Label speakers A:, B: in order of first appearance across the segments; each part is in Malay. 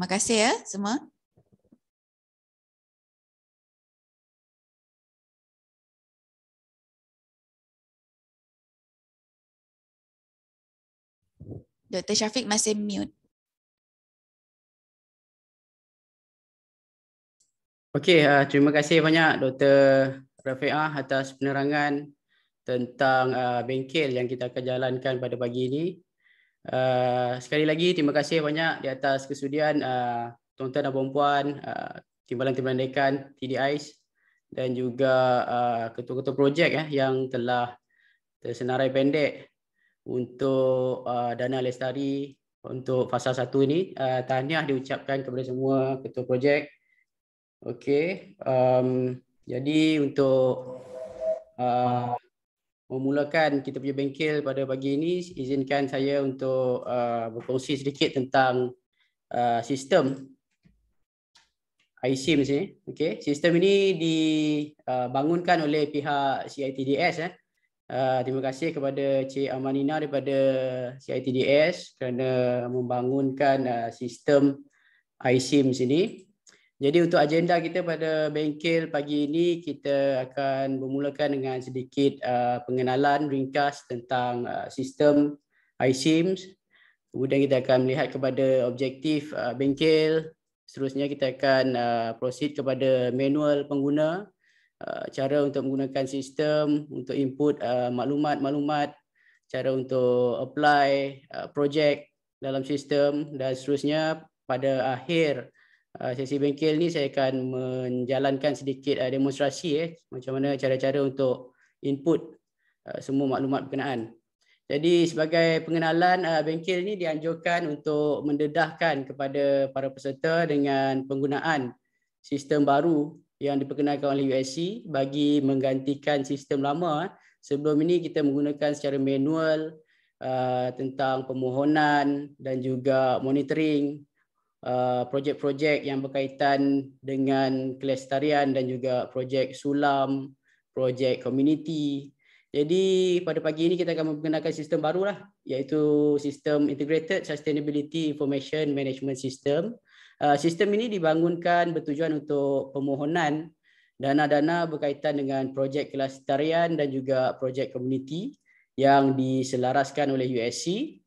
A: Terima kasih ya semua. Dr. Syafiq masih mute.
B: Okey, uh, terima kasih banyak Dr. Rafiah atas penerangan tentang uh, bengkel yang kita akan jalankan pada pagi ini. Uh, sekali lagi terima kasih banyak di atas kesudian uh, tuan-tuan dan puan-puan uh, timbalan-timbalan dekan TDIs dan juga uh, ketua-ketua projek eh, yang telah tersenarai pendek untuk uh, dana lestari untuk fasa satu ini uh, tahniah diucapkan kepada semua ketua projek okey um, jadi untuk uh, memulakan kita punya bengkel pada pagi ini, izinkan saya untuk uh, berkongsi sedikit tentang uh, sistem ISIM sini. Okay. Sistem ini dibangunkan uh, oleh pihak CITDS. Eh. Uh, terima kasih kepada Cik Amanina daripada CITDS kerana membangunkan uh, sistem ISIM sini. Jadi untuk agenda kita pada bengkel pagi ini kita akan memulakan dengan sedikit uh, pengenalan ringkas tentang uh, sistem iSIMS. Kemudian kita akan melihat kepada objektif uh, bengkel. Seterusnya kita akan uh, proceed kepada manual pengguna uh, cara untuk menggunakan sistem untuk input uh, maklumat-maklumat, uh, cara untuk apply uh, projek dalam sistem dan seterusnya pada akhir Ah, sesi bengkel ni saya akan menjalankan sedikit uh, demonstrasi eh macam mana cara-cara untuk input uh, semua maklumat berkenaan. Jadi sebagai pengenalan uh, bengkel ni dianjurkan untuk mendedahkan kepada para peserta dengan penggunaan sistem baru yang diperkenalkan oleh USC bagi menggantikan sistem lama. Eh. Sebelum ini kita menggunakan secara manual uh, tentang permohonan dan juga monitoring Uh, projek-projek yang berkaitan dengan kelestarian dan juga projek sulam, projek community. Jadi pada pagi ini kita akan menggunakan sistem baru lah, iaitu sistem Integrated Sustainability Information Management System. Uh, sistem ini dibangunkan bertujuan untuk permohonan dana-dana berkaitan dengan projek kelestarian dan juga projek community yang diselaraskan oleh USC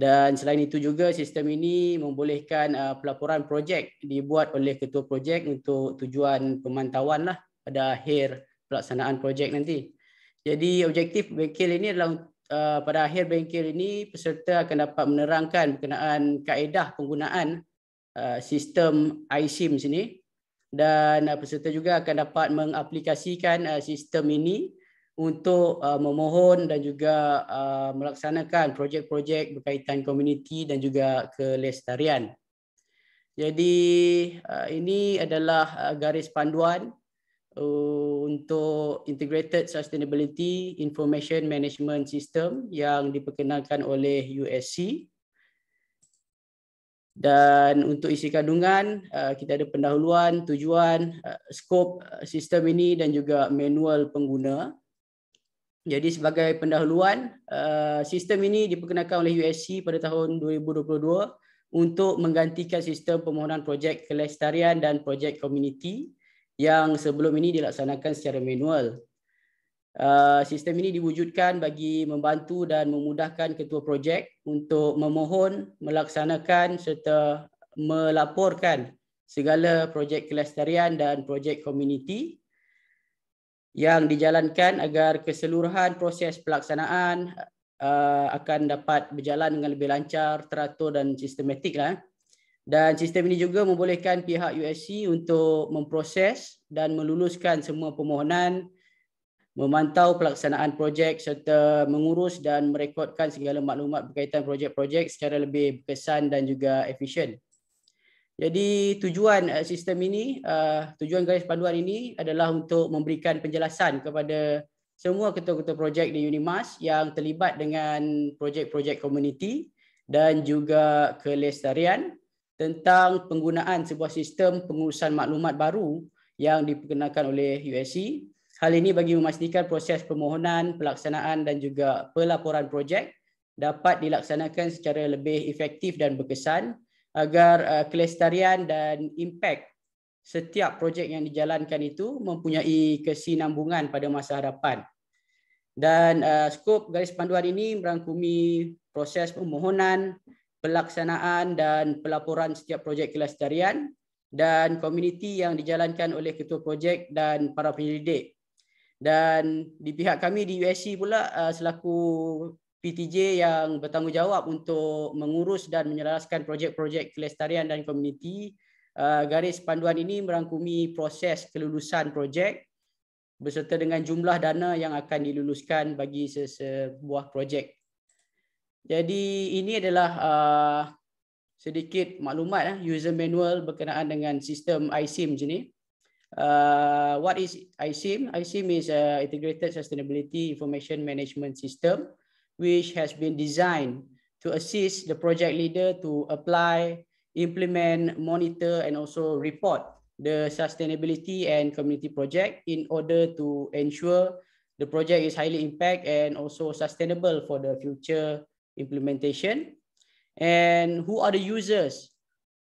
B: dan selain itu juga sistem ini membolehkan uh, pelaporan projek dibuat oleh ketua projek untuk tujuan pemantauan lah pada akhir pelaksanaan projek nanti. Jadi objektif bengkel ini adalah uh, pada akhir bengkel ini peserta akan dapat menerangkan berkenaan kaedah penggunaan uh, sistem iSIM sini dan uh, peserta juga akan dapat mengaplikasikan uh, sistem ini untuk uh, memohon dan juga uh, melaksanakan projek-projek berkaitan komuniti dan juga kelestarian. Jadi uh, ini adalah uh, garis panduan uh, untuk Integrated Sustainability Information Management System yang diperkenalkan oleh USC. Dan untuk isi kandungan, uh, kita ada pendahuluan, tujuan, uh, skop uh, sistem ini dan juga manual pengguna. Jadi sebagai pendahuluan, eh, sistem ini diperkenalkan oleh USC pada tahun 2022 untuk menggantikan sistem permohonan projek kelestarian dan projek komuniti yang sebelum ini dilaksanakan secara manual. Eh, sistem ini diwujudkan bagi membantu dan memudahkan ketua projek untuk memohon, melaksanakan serta melaporkan segala projek kelestarian dan projek komuniti yang dijalankan agar keseluruhan proses pelaksanaan uh, akan dapat berjalan dengan lebih lancar, teratur dan sistematik. Lah. Eh. Dan sistem ini juga membolehkan pihak USC untuk memproses dan meluluskan semua permohonan, memantau pelaksanaan projek serta mengurus dan merekodkan segala maklumat berkaitan projek-projek secara lebih berkesan dan juga efisien. Jadi tujuan eh, sistem ini, eh, tujuan garis panduan ini adalah untuk memberikan penjelasan kepada semua ketua-ketua projek di Unimas yang terlibat dengan projek-projek komuniti dan juga kelestarian tentang penggunaan sebuah sistem pengurusan maklumat baru yang diperkenalkan oleh USC. Hal ini bagi memastikan proses permohonan, pelaksanaan dan juga pelaporan projek dapat dilaksanakan secara lebih efektif dan berkesan agar uh, kelestarian dan impak setiap projek yang dijalankan itu mempunyai kesinambungan pada masa hadapan. Dan uh, skop garis panduan ini merangkumi proses permohonan, pelaksanaan dan pelaporan setiap projek kelestarian dan komuniti yang dijalankan oleh ketua projek dan para penyelidik. Dan di pihak kami di USC pula uh, selaku PTJ yang bertanggungjawab untuk mengurus dan menyelaraskan projek-projek kelestarian dan komuniti. Ah, garis panduan ini merangkumi proses kelulusan projek berserta dengan jumlah dana yang akan diluluskan bagi sebuah projek. Jadi ini adalah ah, sedikit maklumat eh, user manual berkenaan dengan sistem iSIM ini. Ah, what is iSIM? iSIM is Integrated Sustainability Information Management System. which has been designed to assist the project leader to apply, implement, monitor, and also report the sustainability and community project in order to ensure the project is highly impact and also sustainable for the future implementation. And who are the users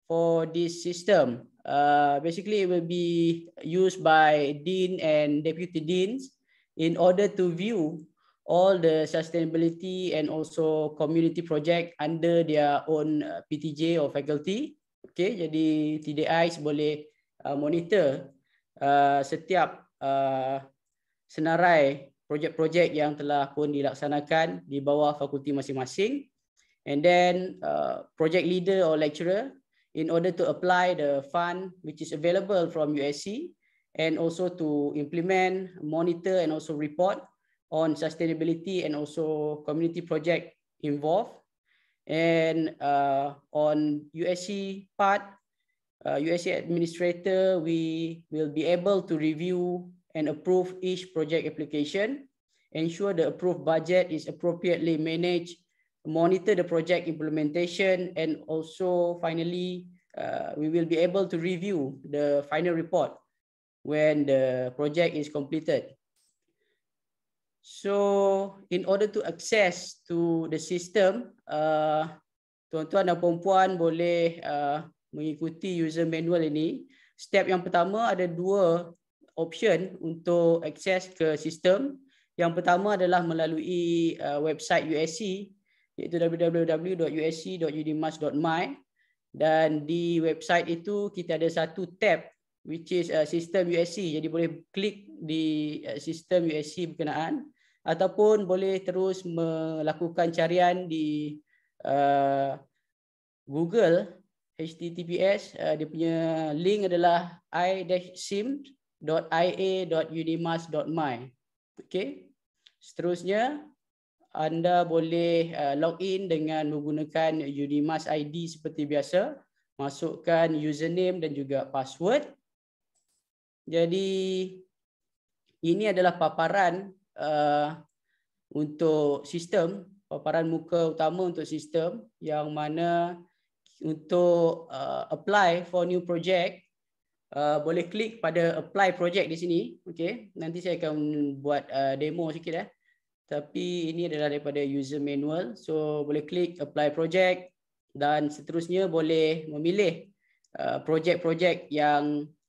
B: for this system? Uh, basically, it will be used by dean and deputy deans in order to view all the sustainability and also community project under their own uh, PTJ or faculty. Okay, jadi TDI boleh uh, monitor uh, setiap uh, senarai projek-projek yang telah pun dilaksanakan di bawah fakulti masing-masing. And then uh, project leader or lecturer in order to apply the fund which is available from USC and also to implement, monitor and also report on sustainability and also community project involved. And uh, on USC part, uh, USC administrator, we will be able to review and approve each project application, ensure the approved budget is appropriately managed, monitor the project implementation, and also finally, uh, we will be able to review the final report when the project is completed. So in order to access to the system, uh, tuan-tuan uh, dan puan boleh uh, mengikuti user manual ini. Step yang pertama ada dua option untuk akses ke sistem. Yang pertama adalah melalui uh, website USC iaitu www.usc.udmas.my dan di website itu kita ada satu tab which is uh, system USC jadi boleh klik di uh, system USC berkenaan ataupun boleh terus melakukan carian di uh, Google https uh, dia punya link adalah i-sim.ia.unimas.my Okay. seterusnya anda boleh uh, in dengan menggunakan Unimas ID seperti biasa masukkan username dan juga password jadi ini adalah paparan Uh, untuk sistem paparan muka utama untuk sistem yang mana untuk uh, apply for new project uh, boleh klik pada apply project di sini okey nanti saya akan buat uh, demo sikit eh tapi ini adalah daripada user manual so boleh klik apply project dan seterusnya boleh memilih uh, projek-projek uh, yang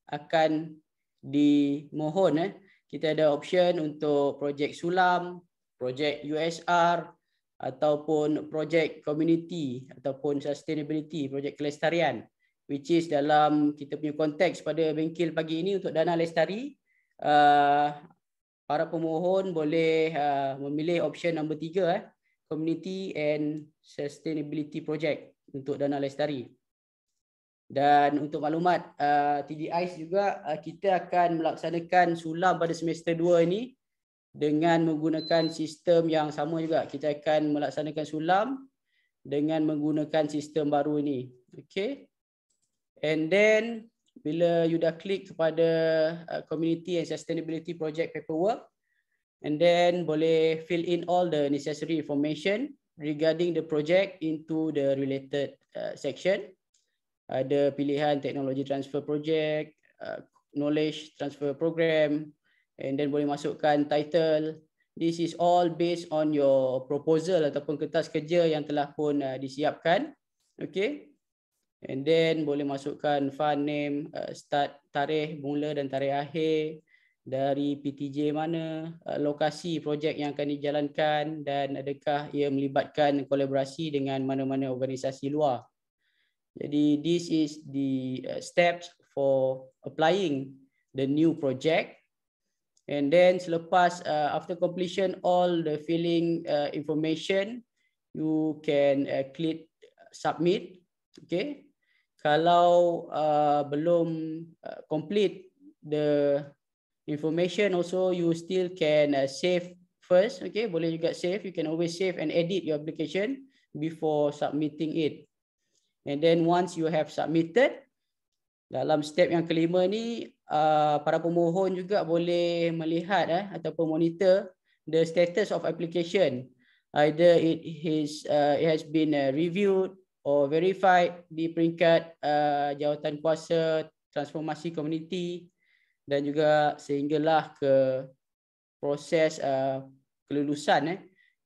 B: akan dimohon eh kita ada option untuk projek sulam, projek USR ataupun projek community ataupun sustainability, projek kelestarian which is dalam kita punya konteks pada bengkel pagi ini untuk dana lestari uh, para pemohon boleh uh, memilih option nombor tiga eh, community and sustainability project untuk dana lestari. Dan untuk maklumat uh, TDIs juga uh, kita akan melaksanakan sulam pada semester 2 ini dengan menggunakan sistem yang sama juga. Kita akan melaksanakan sulam dengan menggunakan sistem baru ini. Okay. And then bila you dah klik kepada uh, community and sustainability project paperwork and then boleh fill in all the necessary information regarding the project into the related uh, section ada pilihan teknologi transfer project, uh, knowledge transfer program, and then boleh masukkan title. This is all based on your proposal ataupun kertas kerja yang telah pun uh, disiapkan. Okay. And then boleh masukkan fund name, uh, start tarikh mula dan tarikh akhir, dari PTJ mana, uh, lokasi projek yang akan dijalankan dan adakah ia melibatkan kolaborasi dengan mana-mana organisasi luar. Jadi this is the uh, steps for applying the new project. And then selepas uh, after completion all the filling uh, information, you can uh, click submit. Okay. Kalau uh, belum uh, complete the information also you still can uh, save first. Okay. Boleh juga save. You can always save and edit your application before submitting it. And then once you have submitted, dalam step yang kelima ni, uh, para pemohon juga boleh melihat eh, ataupun monitor the status of application. Either it, is, uh, it has been uh, reviewed or verified di peringkat uh, jawatan kuasa transformasi komuniti dan juga sehinggalah ke proses uh, kelulusan eh,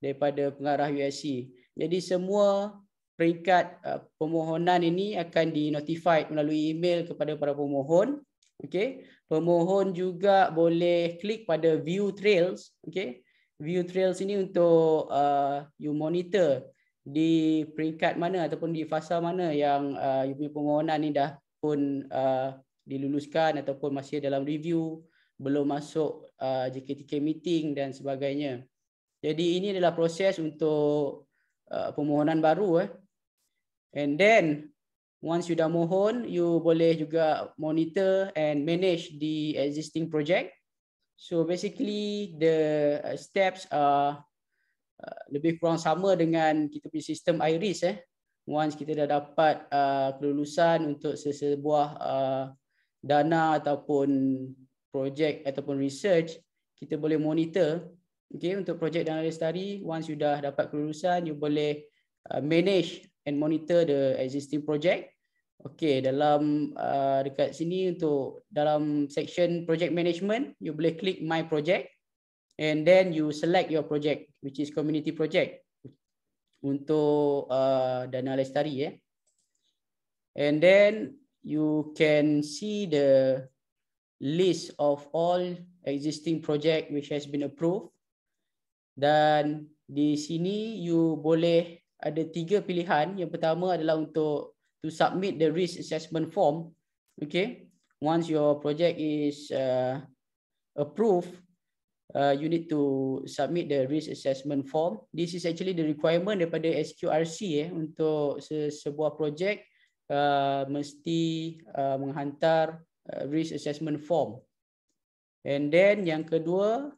B: daripada pengarah USC. Jadi semua peringkat uh, permohonan ini akan dinotified melalui email kepada para pemohon. Okey. Pemohon juga boleh klik pada view trails, okey. View trails ini untuk uh, you monitor di peringkat mana ataupun di fasa mana yang uh, you punya permohonan ini dah pun uh, diluluskan ataupun masih dalam review, belum masuk uh, JKTK meeting dan sebagainya. Jadi ini adalah proses untuk uh, permohonan baru eh. And then once you dah mohon, you boleh juga monitor and manage the existing project. So basically the uh, steps are uh, lebih kurang sama dengan kita punya sistem IRIS eh. Once kita dah dapat uh, kelulusan untuk sesebuah dana ataupun projek ataupun research, kita boleh monitor okay, untuk projek dana lestari. Once you dah dapat kelulusan, you boleh manage and monitor the existing project. Okay, dalam uh, dekat sini untuk dalam section project management, you boleh klik my project and then you select your project which is community project untuk uh, dana lestari. Eh. And then you can see the list of all existing project which has been approved. Dan di sini you boleh ada tiga pilihan. Yang pertama adalah untuk to submit the risk assessment form. Okay, once your project is uh, approved, uh, you need to submit the risk assessment form. This is actually the requirement daripada SQRC eh, untuk se sebuah projek uh, mesti uh, menghantar uh, risk assessment form. And then yang kedua,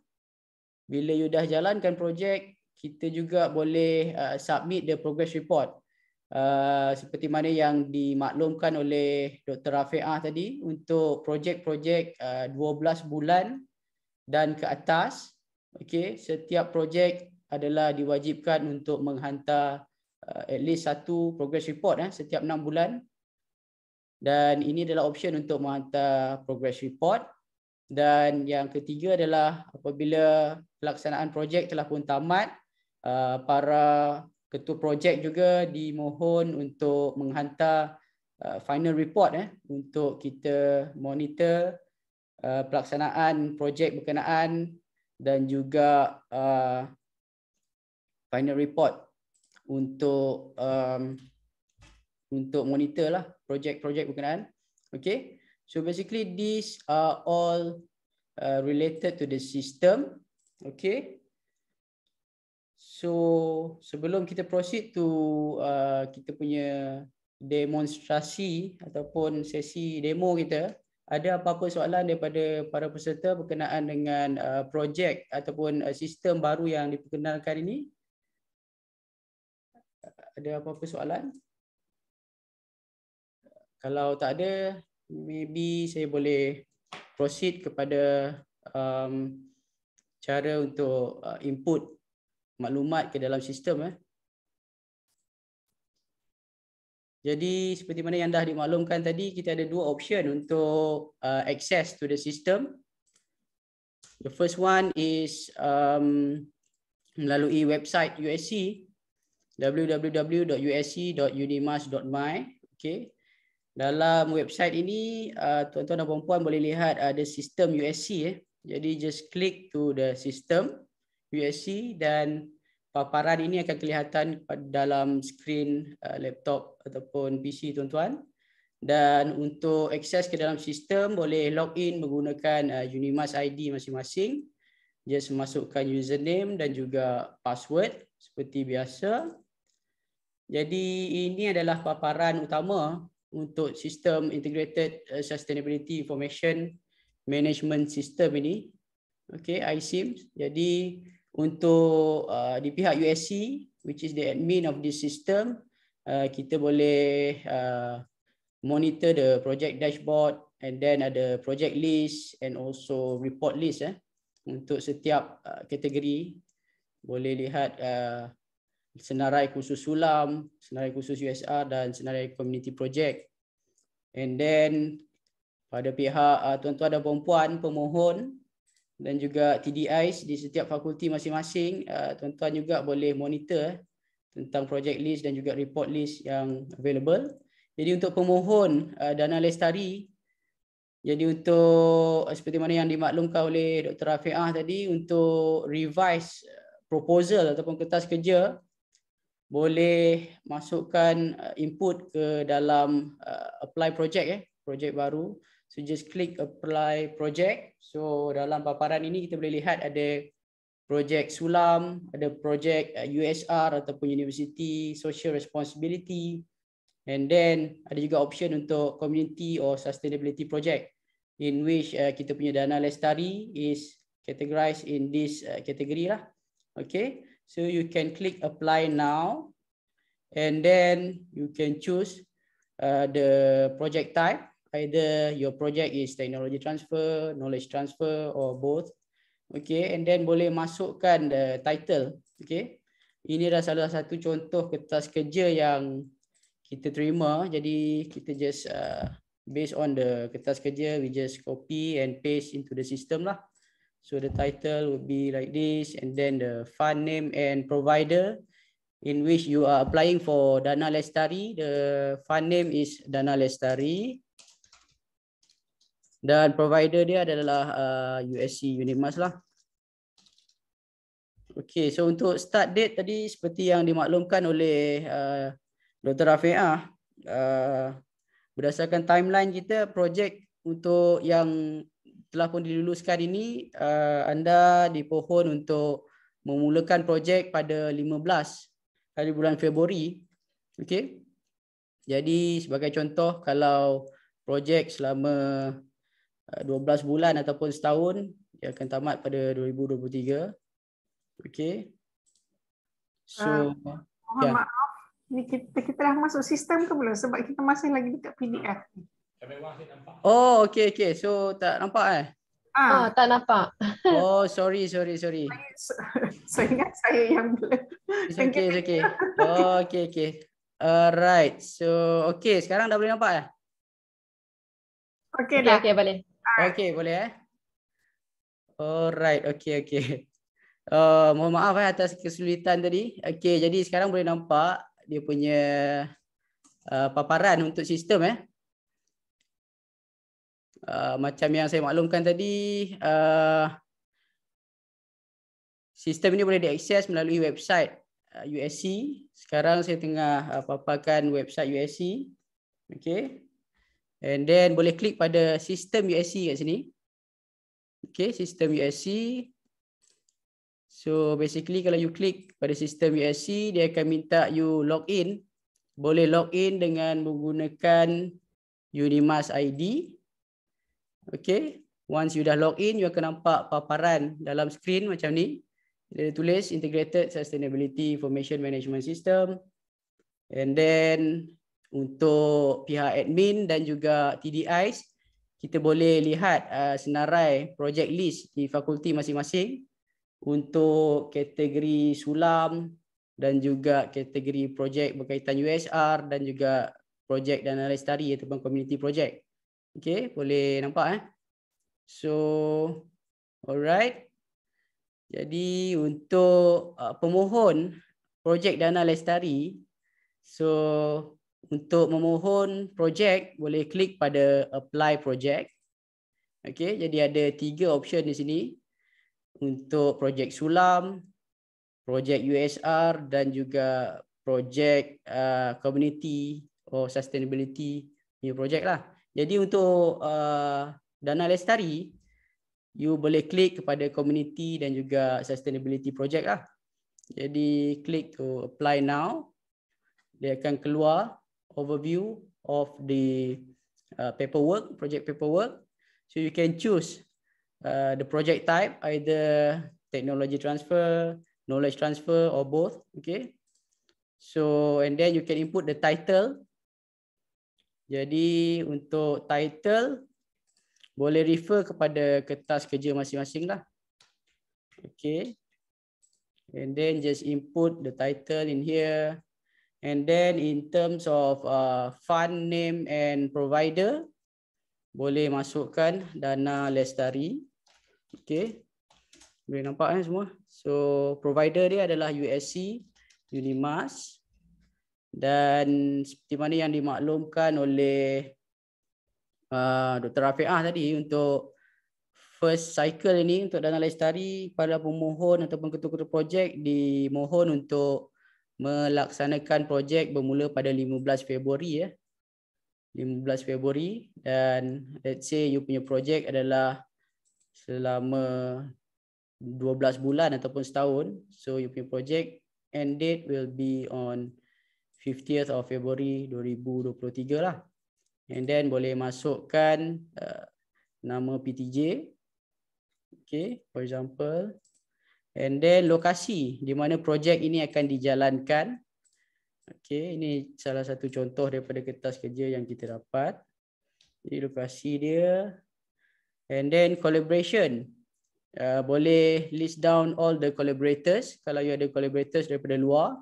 B: bila you dah jalankan projek kita juga boleh uh, submit the progress report uh, seperti mana yang dimaklumkan oleh Dr. Rafiah tadi untuk projek-projek uh, 12 bulan dan ke atas. Okay. Setiap projek adalah diwajibkan untuk menghantar uh, at least satu progress report eh, setiap 6 bulan. Dan ini adalah option untuk menghantar progress report. Dan yang ketiga adalah apabila pelaksanaan projek telah pun tamat, Uh, para ketua projek juga dimohon untuk menghantar uh, final report eh untuk kita monitor uh, pelaksanaan projek berkenaan dan juga final report untuk um, untuk monitor lah projek-projek berkenaan. Okay. So basically these are all uh, related to the system. Okay. So sebelum kita proceed to uh, kita punya demonstrasi ataupun sesi demo kita, ada apa-apa soalan daripada para peserta berkenaan dengan uh, projek ataupun uh, sistem baru yang diperkenalkan ini? Ada apa-apa soalan? Kalau tak ada, maybe saya boleh proceed kepada um, cara untuk uh, input maklumat ke dalam sistem eh. Jadi seperti mana yang dah dimaklumkan tadi kita ada dua option untuk uh, access to the system. The first one is um, melalui website USC www.usc.unimas.my. Okay. Dalam website ini uh, tuan-tuan uh, dan puan-puan boleh lihat ada sistem USC eh. Jadi just click to the system. USC dan paparan ini akan kelihatan dalam skrin uh, laptop ataupun PC tuan-tuan. Dan untuk akses ke dalam sistem boleh log in menggunakan uh, Unimas ID masing-masing. Just masukkan username dan juga password seperti biasa. Jadi ini adalah paparan utama untuk sistem integrated uh, sustainability information management system ini. Okey, iSIM. Jadi untuk uh, di pihak USC which is the admin of this system uh, kita boleh uh, monitor the project dashboard and then ada project list and also report list eh untuk setiap uh, kategori boleh lihat uh, senarai khusus sulam, senarai khusus USR dan senarai community project. And then pada pihak uh, tuan-tuan uh, dan puan-puan pemohon dan juga TDIs di setiap fakulti masing-masing. Uh, tuan-tuan juga boleh monitor eh, tentang project list dan juga report list yang available. Jadi untuk pemohon uh, dana lestari, jadi untuk uh, seperti mana yang dimaklumkan oleh Dr. Rafi'ah tadi, untuk revise proposal ataupun kertas kerja, boleh masukkan input ke dalam apply project, eh, project baru, So just click apply project. So dalam paparan ini kita boleh lihat ada projek sulam, ada projek USR uh, ataupun university social responsibility and then ada juga option untuk community or sustainability project in which uh, kita punya dana lestari is categorized in this uh, category lah. Okay, so you can click apply now and then you can choose uh, the project type either your project is technology transfer, knowledge transfer or both. Okay, and then boleh masukkan the title. Okay, ini adalah salah satu contoh kertas kerja yang kita terima. Jadi kita just uh, based on the kertas kerja, we just copy and paste into the system lah. So the title would be like this and then the fund name and provider in which you are applying for Dana Lestari. The fund name is Dana Lestari dan provider dia adalah uh, USC Unimas lah. Okay, so untuk start date tadi seperti yang dimaklumkan oleh uh, Dr. Rafiah, uh, berdasarkan timeline kita, projek untuk yang telah pun diluluskan ini, uh, anda dipohon untuk memulakan projek pada 15 hari bulan Februari. Okay, jadi sebagai contoh kalau projek selama 12 eh, bulan ataupun setahun dia akan tamat pada 2023. Okey. So uh, mohon ya. maaf.
C: Ni kita kita dah masuk sistem ke belum sebab kita masih lagi dekat PDF
B: Oh, okey okey. So tak nampak eh? Ah, ah tak nampak. oh, sorry sorry sorry. Saya ingat saya yang boleh. Okey okey. Okay. Oh, okey okey. Alright. So okey, sekarang dah boleh nampak eh? Okey okay, dah. Okey boleh. Okay, boleh eh? Alright, okay, okay. Uh, mohon maaf eh, atas kesulitan tadi. Okay, jadi sekarang boleh nampak dia punya uh, paparan untuk sistem. eh. Uh, macam yang saya maklumkan tadi, uh, sistem ini boleh diakses melalui website uh, USC. Sekarang saya tengah uh, paparkan website USC. Okay. And then boleh klik pada sistem USC kat sini. Okay, sistem USC. So basically kalau you klik pada sistem USC, dia akan minta you log in. Boleh log in dengan menggunakan Unimas ID. Okay, once you dah log in, you akan nampak paparan dalam screen macam ni. Dia tulis Integrated Sustainability Information Management System. And then untuk pihak admin dan juga TDIs kita boleh lihat uh, senarai project list di fakulti masing-masing untuk kategori sulam dan juga kategori projek berkaitan USR dan juga projek dana lestari ataupun community project. Okey, boleh nampak eh. So alright. Jadi untuk uh, pemohon projek dana lestari so untuk memohon projek boleh klik pada apply project. Okey, jadi ada tiga option di sini untuk projek sulam, projek USR dan juga projek uh, community or sustainability new projek lah. Jadi untuk uh, dana lestari, you boleh klik kepada community dan juga sustainability project lah. Jadi klik to apply now. Dia akan keluar overview of the uh, paperwork, project paperwork. So you can choose uh, the project type, either technology transfer, knowledge transfer, or both. Okay. So and then you can input the title. Jadi untuk title boleh refer kepada kertas kerja masing-masing lah. Okay. And then just input the title in here. And then in terms of uh, fund name and provider, boleh masukkan Dana Lestari. Okay. Boleh nampak kan semua? So, provider dia adalah USC, Unimas. Dan seperti mana yang dimaklumkan oleh uh, Dr. Rafi'ah tadi untuk first cycle ini untuk Dana Lestari pada pemohon ataupun ketua-ketua projek dimohon untuk melaksanakan projek bermula pada 15 Februari ya. 15 Februari dan let's say you punya projek adalah selama 12 bulan ataupun setahun. So you punya projek end date will be on 50th of February 2023 lah. And then boleh masukkan uh, nama PTJ. Okay, for example, and then lokasi di mana projek ini akan dijalankan. Okey, ini salah satu contoh daripada kertas kerja yang kita dapat. Jadi lokasi dia and then collaboration. Uh, boleh list down all the collaborators kalau you ada collaborators daripada luar.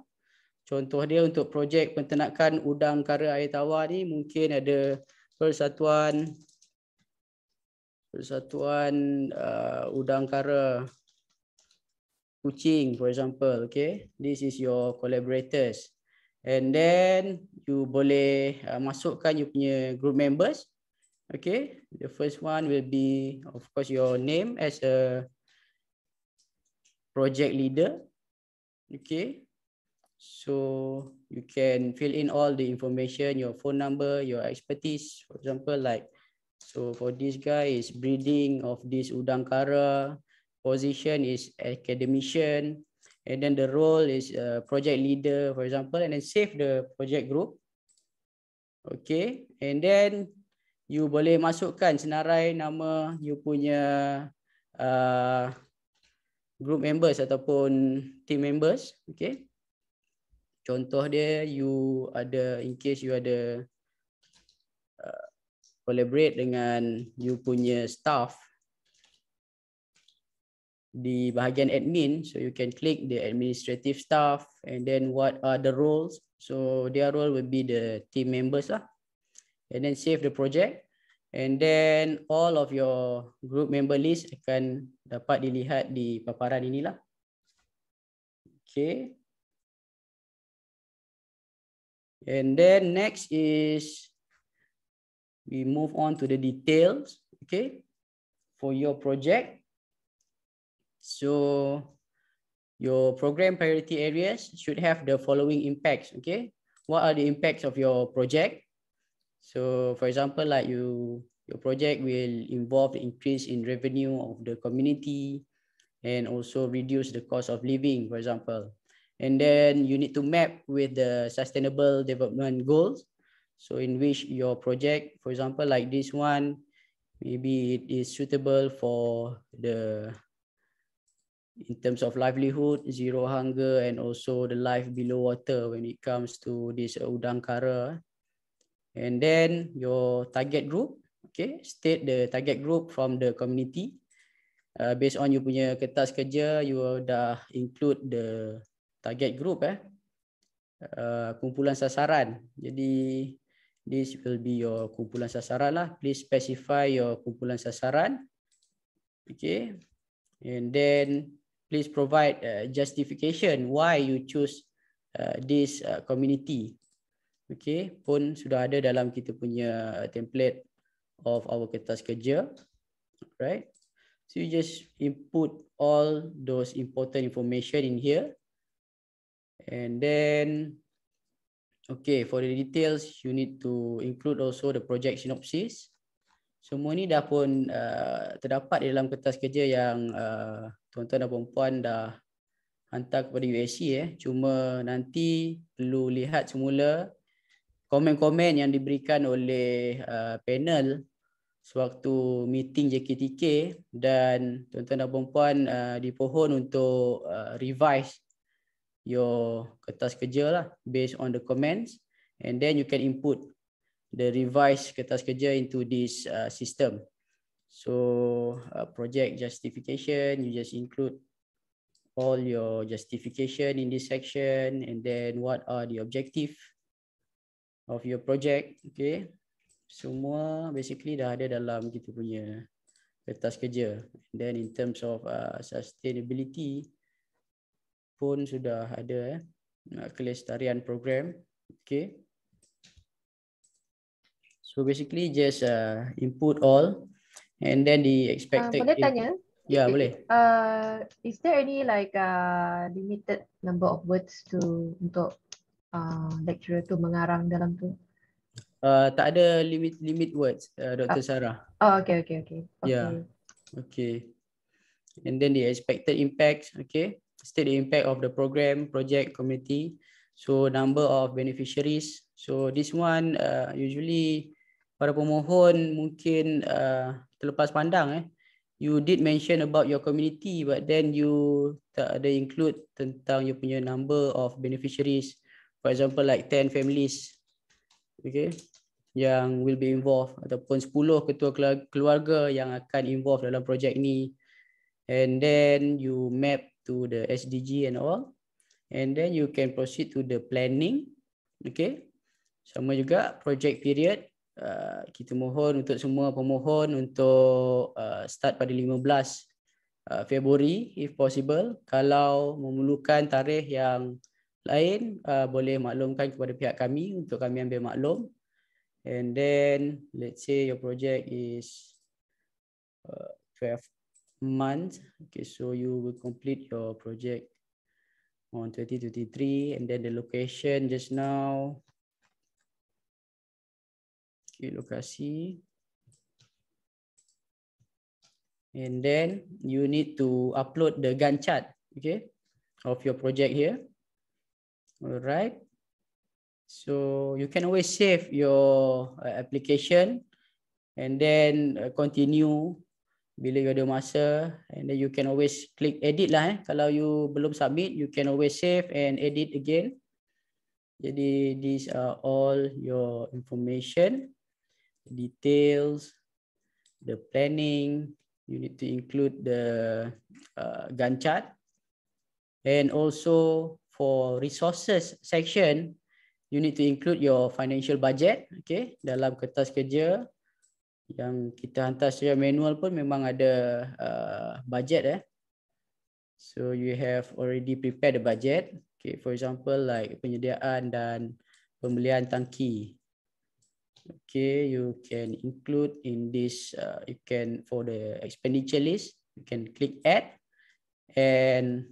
B: Contoh dia untuk projek penternakan udang kara air tawar ni mungkin ada persatuan persatuan uh, udang kara kucing for example okay this is your collaborators and then you boleh uh, masukkan you punya group members okay the first one will be of course your name as a project leader okay so you can fill in all the information your phone number your expertise for example like so for this guy is breeding of this udang kara position is academician, and then the role is uh, project leader, for example, and then save the project group. Okay, and then you boleh masukkan senarai nama you punya uh, group members ataupun team members. Okay, contoh dia you ada, in case you ada uh, collaborate dengan you punya staff, di bahagian admin so you can click the administrative staff and then what are the roles so their role will be the team members lah and then save the project and then all of your group member list akan dapat dilihat di paparan inilah okay and then next is we move on to the details okay for your project So your program priority areas should have the following impacts, okay? What are the impacts of your project? So for example, like you, your project will involve the increase in revenue of the community and also reduce the cost of living, for example. And then you need to map with the sustainable development goals. So in which your project, for example, like this one, maybe it is suitable for the in terms of livelihood, zero hunger, and also the life below water when it comes to this udang kara. Eh. And then your target group, okay, state the target group from the community. Uh, based on you punya kertas kerja, you dah include the target group, eh, uh, kumpulan sasaran. Jadi, this will be your kumpulan sasaran lah. Please specify your kumpulan sasaran. Okay. And then, please provide a uh, justification why you choose uh, this uh, community. Okay, pun sudah ada dalam kita punya template of our kertas kerja. Right? So you just input all those important information in here. And then, okay, for the details, you need to include also the project synopsis. Semua ni dah pun uh, terdapat dalam kertas kerja yang uh, tuan-tuan dan puan-puan dah hantar kepada UAC eh. Cuma nanti perlu lihat semula komen-komen yang diberikan oleh uh, panel sewaktu meeting JKTK dan tuan-tuan dan puan-puan uh, dipohon untuk uh, revise your kertas kerja lah based on the comments and then you can input the revised kertas kerja into this uh, system. So uh, project justification, you just include all your justification in this section and then what are the objective of your project, okay. Semua basically dah ada dalam kita punya kertas kerja. And then in terms of uh, sustainability pun sudah ada eh, uh, kelestarian program, okay. So basically just uh, input all and then the ah, expected uh, boleh tanya ya yeah, boleh
A: uh,
C: is there any like uh, limited number of words to untuk uh, lecturer tu mengarang dalam tu
B: uh, tak ada limit limit words uh, dr uh, ah. sarah
C: oh okay okay okay ya okay.
B: Yeah. okay and then the expected impact okay state the impact of the program project community so number of beneficiaries so this one uh, usually para pemohon mungkin uh, terlepas pandang eh you did mention about your community but then you tak ada include tentang you punya number of beneficiaries for example like 10 families okay yang will be involved ataupun 10 ketua keluarga yang akan involved dalam projek ni and then you map to the SDG and all and then you can proceed to the planning okay sama juga project period Uh, kita mohon untuk semua pemohon untuk uh, start pada 15 uh, Februari if possible kalau memerlukan tarikh yang lain uh, boleh maklumkan kepada pihak kami untuk kami ambil maklum and then let's say your project is uh, 12 months okay so you will complete your project on 2023 and then the location just now Okay, lokasi. And then you need to upload the Gantt chart, okay, of your project here. Alright. So you can always save your uh, application, and then uh, continue bila you ada masa. And then you can always click edit lah. Eh. Kalau you belum submit, you can always save and edit again. Jadi these are all your information details, the planning. You need to include the uh, Gantt chart. And also for resources section, you need to include your financial budget. Okay, dalam kertas kerja yang kita hantar secara manual pun memang ada uh, budget. Eh. So you have already prepared the budget. Okay, for example like penyediaan dan pembelian tangki okay you can include in this uh, you can for the expenditure list you can click add and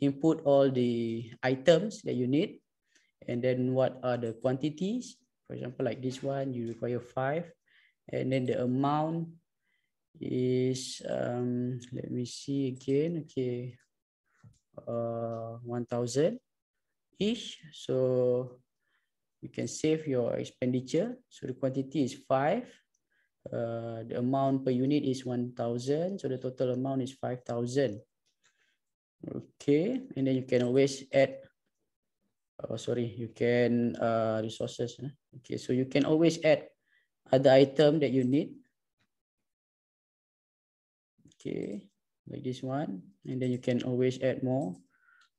B: input all the items that you need and then what are the quantities for example like this one you require five and then the amount is um let me see again okay uh thousand each so you can save your expenditure. So the quantity is five. Uh, the amount per unit is one thousand. So the total amount is five thousand. Okay. And then you can always add, oh, sorry, you can uh, resources. Huh? Okay. So you can always add other item that you need. Okay. Like this one. And then you can always add more.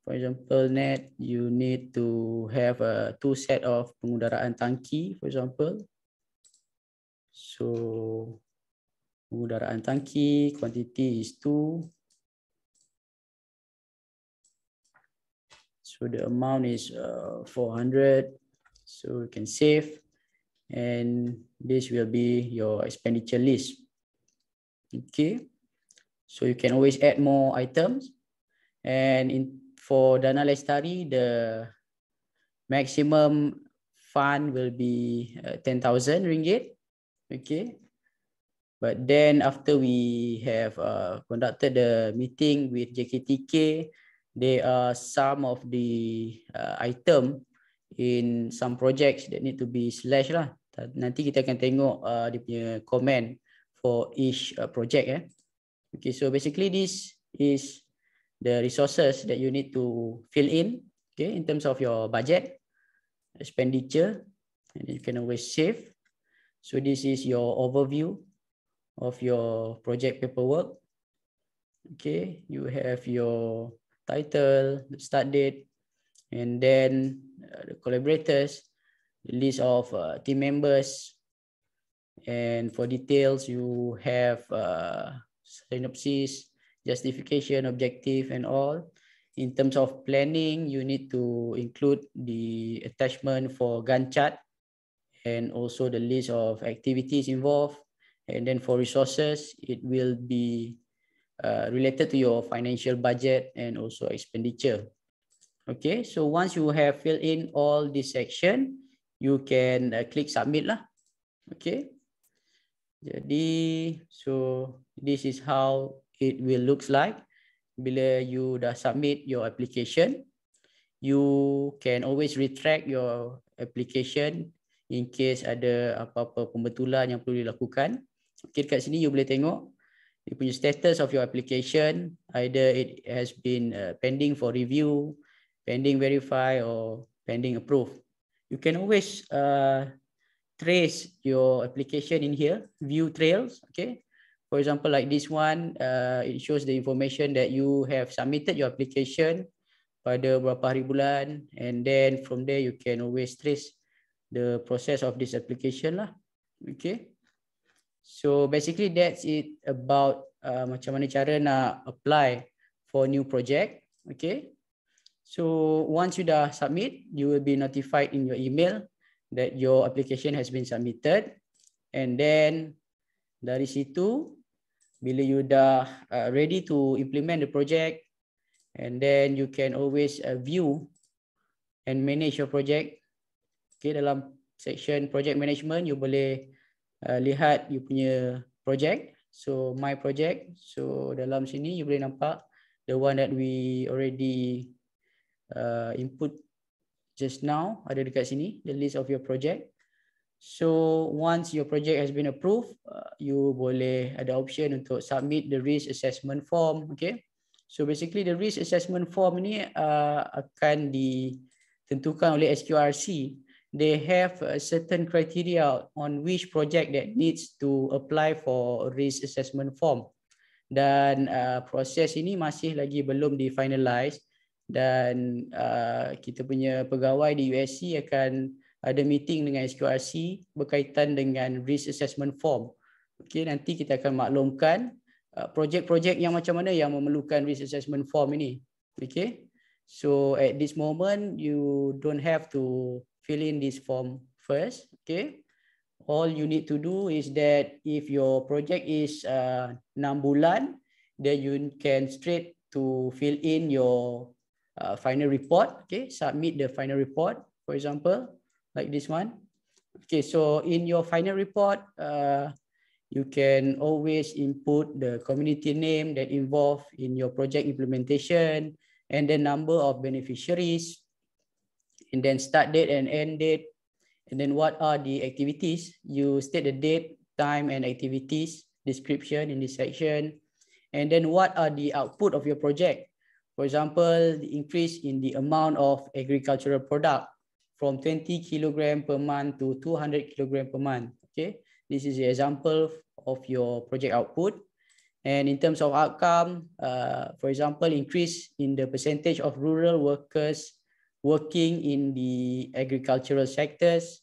B: For example, net, you need to have a two set of pengudaraan tangki, for example. So, pengudaraan tangki, quantity is two. So, the amount is uh, 400. So, you can save. And this will be your expenditure list. Okay. So, you can always add more items. And in for Dana Lestari, the maximum fund will be uh, 10,000 ringgit. Okay. But then after we have uh, conducted the meeting with JKTK, there are some of the uh, item in some projects that need to be slash lah. Nanti kita akan tengok uh, dia punya comment for each uh, project. Eh. Okay, so basically this is the resources that you need to fill in okay in terms of your budget expenditure and you can always save so this is your overview of your project paperwork okay you have your title start date and then uh, the collaborators the list of uh, team members and for details you have uh, synopsis justification, objective, and all. In terms of planning, you need to include the attachment for gun chart and also the list of activities involved. And then for resources, it will be uh, related to your financial budget and also expenditure. Okay, so once you have filled in all this section, you can uh, click submit lah. Okay, jadi so this is how it will looks like bila you dah submit your application you can always retract your application in case ada apa-apa pembetulan yang perlu dilakukan okey kat sini you boleh tengok you punya status of your application either it has been uh, pending for review pending verify or pending approve you can always uh, trace your application in here view trails okay For example, like this one, uh, it shows the information that you have submitted your application pada berapa hari bulan, and then from there you can always trace the process of this application lah. Okay. So basically that's it about uh, macam mana cara nak apply for new project. Okay. So once you dah submit, you will be notified in your email that your application has been submitted. And then dari situ bila you dah uh, ready to implement the project and then you can always uh, view and manage your project okay dalam section project management you boleh uh, lihat you punya project so my project so dalam sini you boleh nampak the one that we already uh, input just now ada dekat sini the list of your project So once your project has been approved, uh, you boleh ada option untuk submit the risk assessment form, okay? So basically the risk assessment form ni uh, akan ditentukan oleh SQRC. They have a certain criteria on which project that needs to apply for risk assessment form. Dan uh, proses ini masih lagi belum difinalize dan uh, kita punya pegawai di USC akan ada meeting dengan SQRC berkaitan dengan risk assessment form. Okey, nanti kita akan maklumkan uh, projek-projek yang macam mana yang memerlukan risk assessment form ini. Okey. So at this moment you don't have to fill in this form first, okey. All you need to do is that if your project is uh, 6 bulan, then you can straight to fill in your uh, final report, Okey, Submit the final report, for example, like this one. Okay, so in your final report, uh, you can always input the community name that involved in your project implementation and the number of beneficiaries, and then start date and end date, and then what are the activities. You state the date, time, and activities description in this section, and then what are the output of your project. For example, the increase in the amount of agricultural product from 20 kilogram per month to 200 kilogram per month. Okay, this is the example of your project output. And in terms of outcome, uh, for example, increase in the percentage of rural workers working in the agricultural sectors.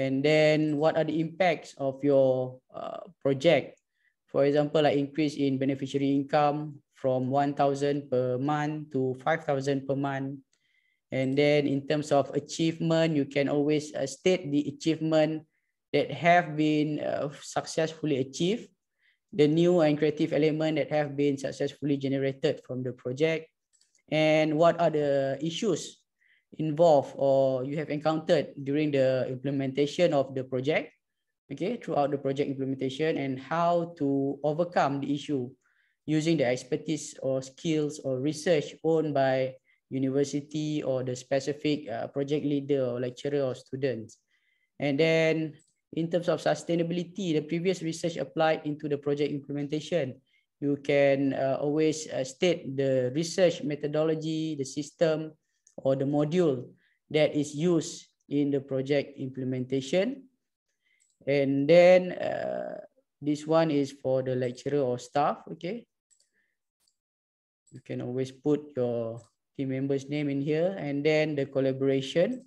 B: And then what are the impacts of your uh, project? For example, like increase in beneficiary income from 1,000 per month to 5,000 per month and then in terms of achievement, you can always uh, state the achievement that have been uh, successfully achieved, the new and creative element that have been successfully generated from the project, and what are the issues involved or you have encountered during the implementation of the project, okay, throughout the project implementation, and how to overcome the issue using the expertise or skills or research owned by university or the specific uh, project leader or lecturer or students. And then in terms of sustainability, the previous research applied into the project implementation, you can uh, always uh, state the research methodology, the system, or the module that is used in the project implementation. And then uh, this one is for the lecturer or staff, okay? You can always put your team members name in here and then the collaboration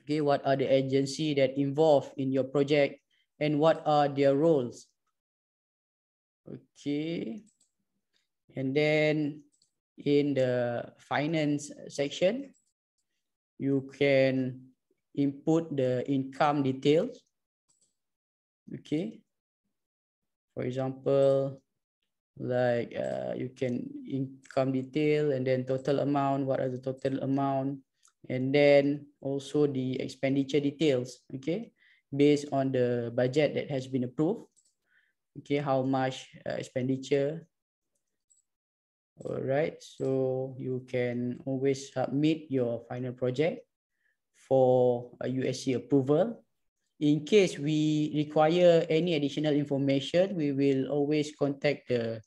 B: okay what are the agency that involved in your project and what are their roles okay and then in the finance section you can input the income details okay for example like uh, you can income detail and then total amount what are the total amount and then also the expenditure details okay based on the budget that has been approved okay how much uh, expenditure all right so you can always submit your final project for a usc approval In case we require any additional information, we will always contact the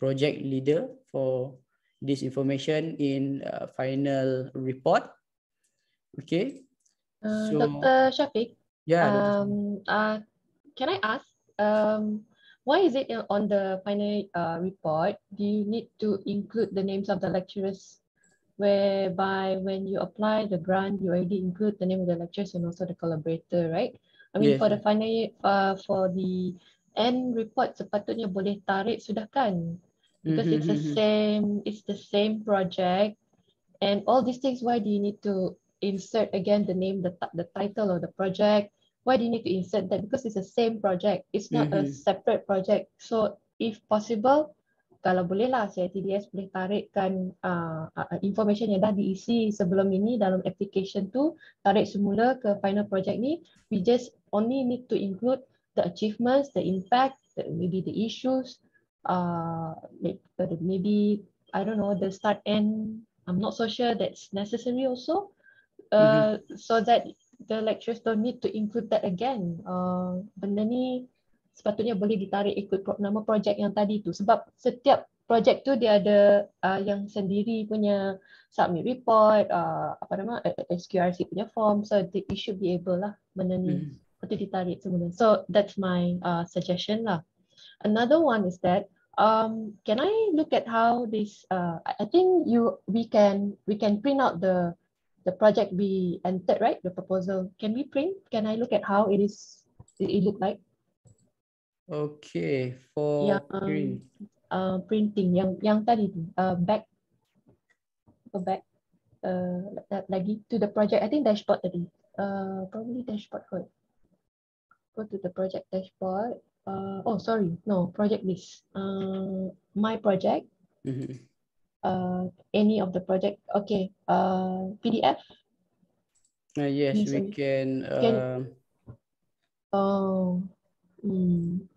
B: project leader for this information in a final report. Okay.
C: Uh, so, Dr. Shafiq.
B: Yeah. Um,
C: uh, can I ask, um, why is it on the final uh, report, do you need to include the names of the lecturers whereby when you apply the grant, you already include the name of the lecturers and also the collaborator, right? I mean yes. for the final year, uh, for the end report sepatutnya boleh tarik sudah kan? Because mm-hmm. it's the mm-hmm. same, it's the same project, and all these things why do you need to insert again the name, the the title of the project? Why do you need to insert that? Because it's the same project. It's not mm-hmm. a separate project. So if possible, kalau boleh lah CITDS boleh tarikkan uh, uh, information yang dah diisi sebelum ini dalam application tu tarik semula ke final project ni we just only need to include the achievements the impact the, maybe the issues uh, uh maybe I don't know the start end I'm not so sure that's necessary also uh, mm-hmm. so that the lecturers don't need to include that again uh, benda ni sepatutnya boleh ditarik ikut nama projek yang tadi tu sebab setiap projek tu dia ada uh, yang sendiri punya submit report uh, apa nama eh, eh, SQRC punya form so they, you should be able lah menani hmm. untuk ditarik semula so that's my uh, suggestion lah another one is that um can i look at how this uh, i think you we can we can print out the the project we entered right the proposal can we print can i look at how it is it look like
B: Okay, for yang, print.
C: uh, printing yang yang tadi tu uh, eh, back uh, back uh, that, lagi to the project. I think dashboard tadi. Uh, probably dashboard kot. Go to the project dashboard. Uh, oh sorry, no project list. Uh, my project. uh, any of the project. Okay. Uh, PDF.
B: Uh, yes, we can. Uh... can...
C: Oh. Hmm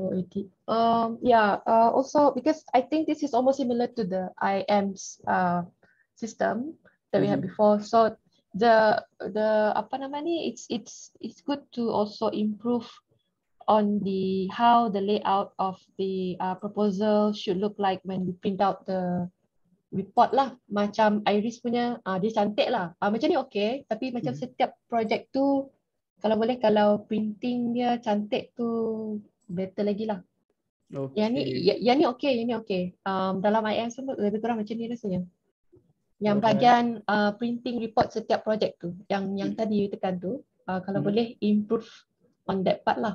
C: oh already. Um, yeah. Uh, also, because I think this is almost similar to the IM's uh, system that mm-hmm. we had mm-hmm. before. So the the apa namanya it's it's it's good to also improve on the how the layout of the uh, proposal should look like when we print out the report lah macam Iris punya ah uh, dia cantik lah uh, macam ni okay tapi macam mm-hmm. setiap project tu kalau boleh kalau printing dia cantik tu better lagi lah.
B: Okay. Yang ni, yang,
C: yang ni okay, yang ni okay. Um, dalam IM semua lebih kurang macam ni rasanya. Yang okay. bagian uh, printing report setiap projek tu, yang yang tadi you tekan tu, uh, kalau hmm. boleh improve on that part lah.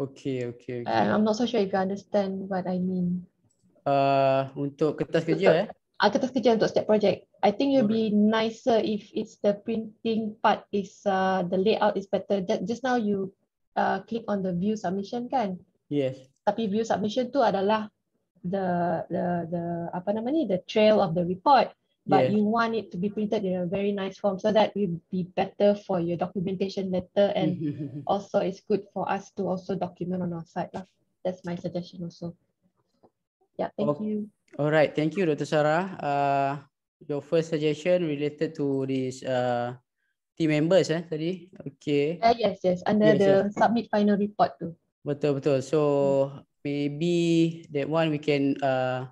B: Okay, okay. okay. Uh, I'm not
C: so sure if you understand what I mean.
B: Uh, untuk kertas kerja untuk, eh?
C: uh, kertas kerja untuk setiap projek. I think you'll be nicer if it's the printing part is uh, the layout is better. That just now you uh, click on the view submission kan? Yes. Tapi view submission tu adalah the the the apa nama ni the trail of the report. But yes. you want it to be printed in a very nice form so that will be better for your documentation letter and also it's good for us to also document on our side lah. That's my suggestion also. Yeah, thank okay. you.
B: Alright, thank you, Dr. Sarah. Uh, your first suggestion related to this uh, team members eh tadi. Okay. Uh,
C: yes, yes. Under yes, the yes. submit final report tu.
B: Betul, betul. So maybe that one we can uh,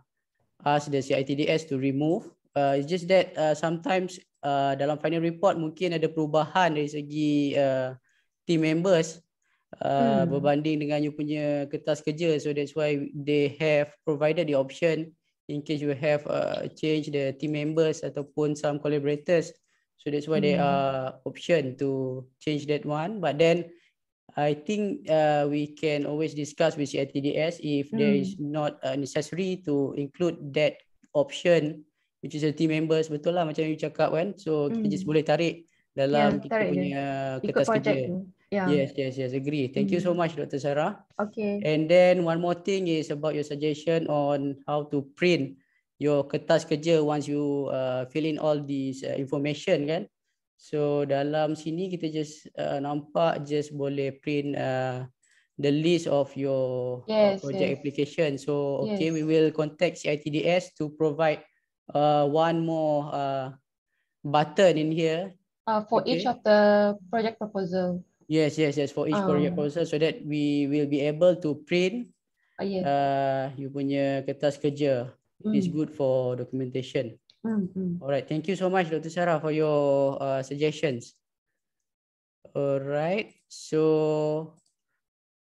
B: ask the CITDS to remove. Uh, it's just that uh, sometimes uh, dalam final report mungkin ada perubahan dari segi uh, team members uh, hmm. berbanding dengan you punya kertas kerja. So that's why they have provided the option in case you have uh, change the team members ataupun some collaborators. So that's why mm-hmm. there hmm. are option to change that one. But then I think uh, we can always discuss with CITDS if mm. there is hmm. not uh, necessary to include that option which is the team members betul lah macam you cakap kan so mm. kita just hmm. boleh tarik dalam yeah, tarik kita punya je. kertas Ikut kerja yeah. yes yes yes agree thank mm. you so much Dr. Sarah okay and then one more thing is about your suggestion on how to print your kertas kerja once you uh, fill in all these uh, information kan so dalam sini kita just uh, nampak just boleh print uh, the list of your uh, yes, uh, project yes. application so okay yes. we will contact CITDS to provide uh, one more uh, button in here
C: uh, for okay. each of the project proposal
B: yes yes yes for each um. project proposal so that we will be able to print uh, uh, you punya kertas kerja mm. it's good for documentation.
A: Mm-hmm.
B: Alright, thank you so much, Dr. Sarah, for your uh, suggestions. Alright, so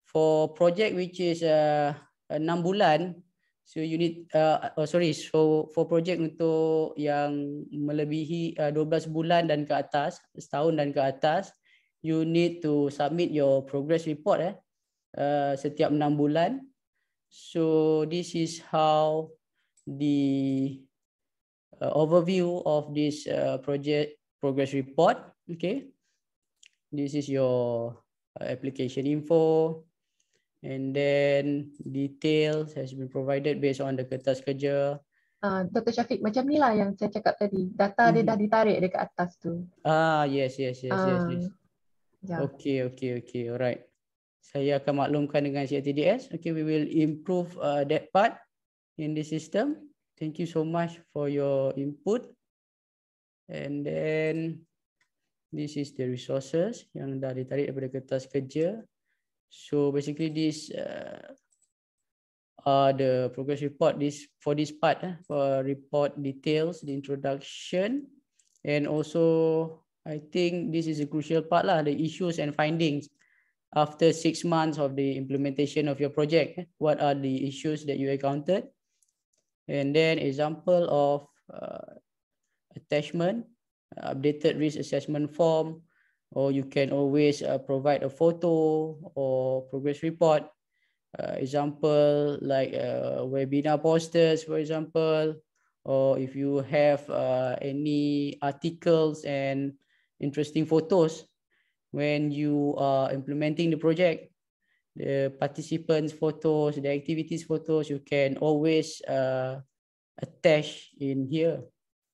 B: for project which is uh, enam bulan, so you need, uh, oh, sorry, so for project untuk yang melebihi uh, 12 bulan dan ke atas, setahun dan ke atas, you need to submit your progress report eh, uh, setiap enam bulan. So this is how the uh, overview of this uh, project progress report. Okay, this is your uh, application info, and then details has been provided based on the kertas kerja.
C: Uh, Dr. Syafiq, macam ni lah yang saya cakap tadi. Data dia mm-hmm. dah ditarik dekat atas tu.
B: Ah, yes, yes, yes, uh, yes. Um, yes. Yeah. Okay, okay, okay. Alright. Saya akan maklumkan dengan CITDS. Okay, we will improve uh, that part in the system. Thank you so much for your input. And then this is the resources yang dah ditarik daripada kertas kerja. So basically this uh, are the progress report this for this part uh, for report details, the introduction and also I think this is a crucial part lah, the issues and findings after six months of the implementation of your project. What are the issues that you encountered? And then example of uh, attachment, uh, updated risk assessment form, or you can always uh, provide a photo or progress report. Uh, example like uh, webinar posters, for example, or if you have uh, any articles and interesting photos when you are implementing the project, the participants photos, the activities photos, you can always uh, attach in here.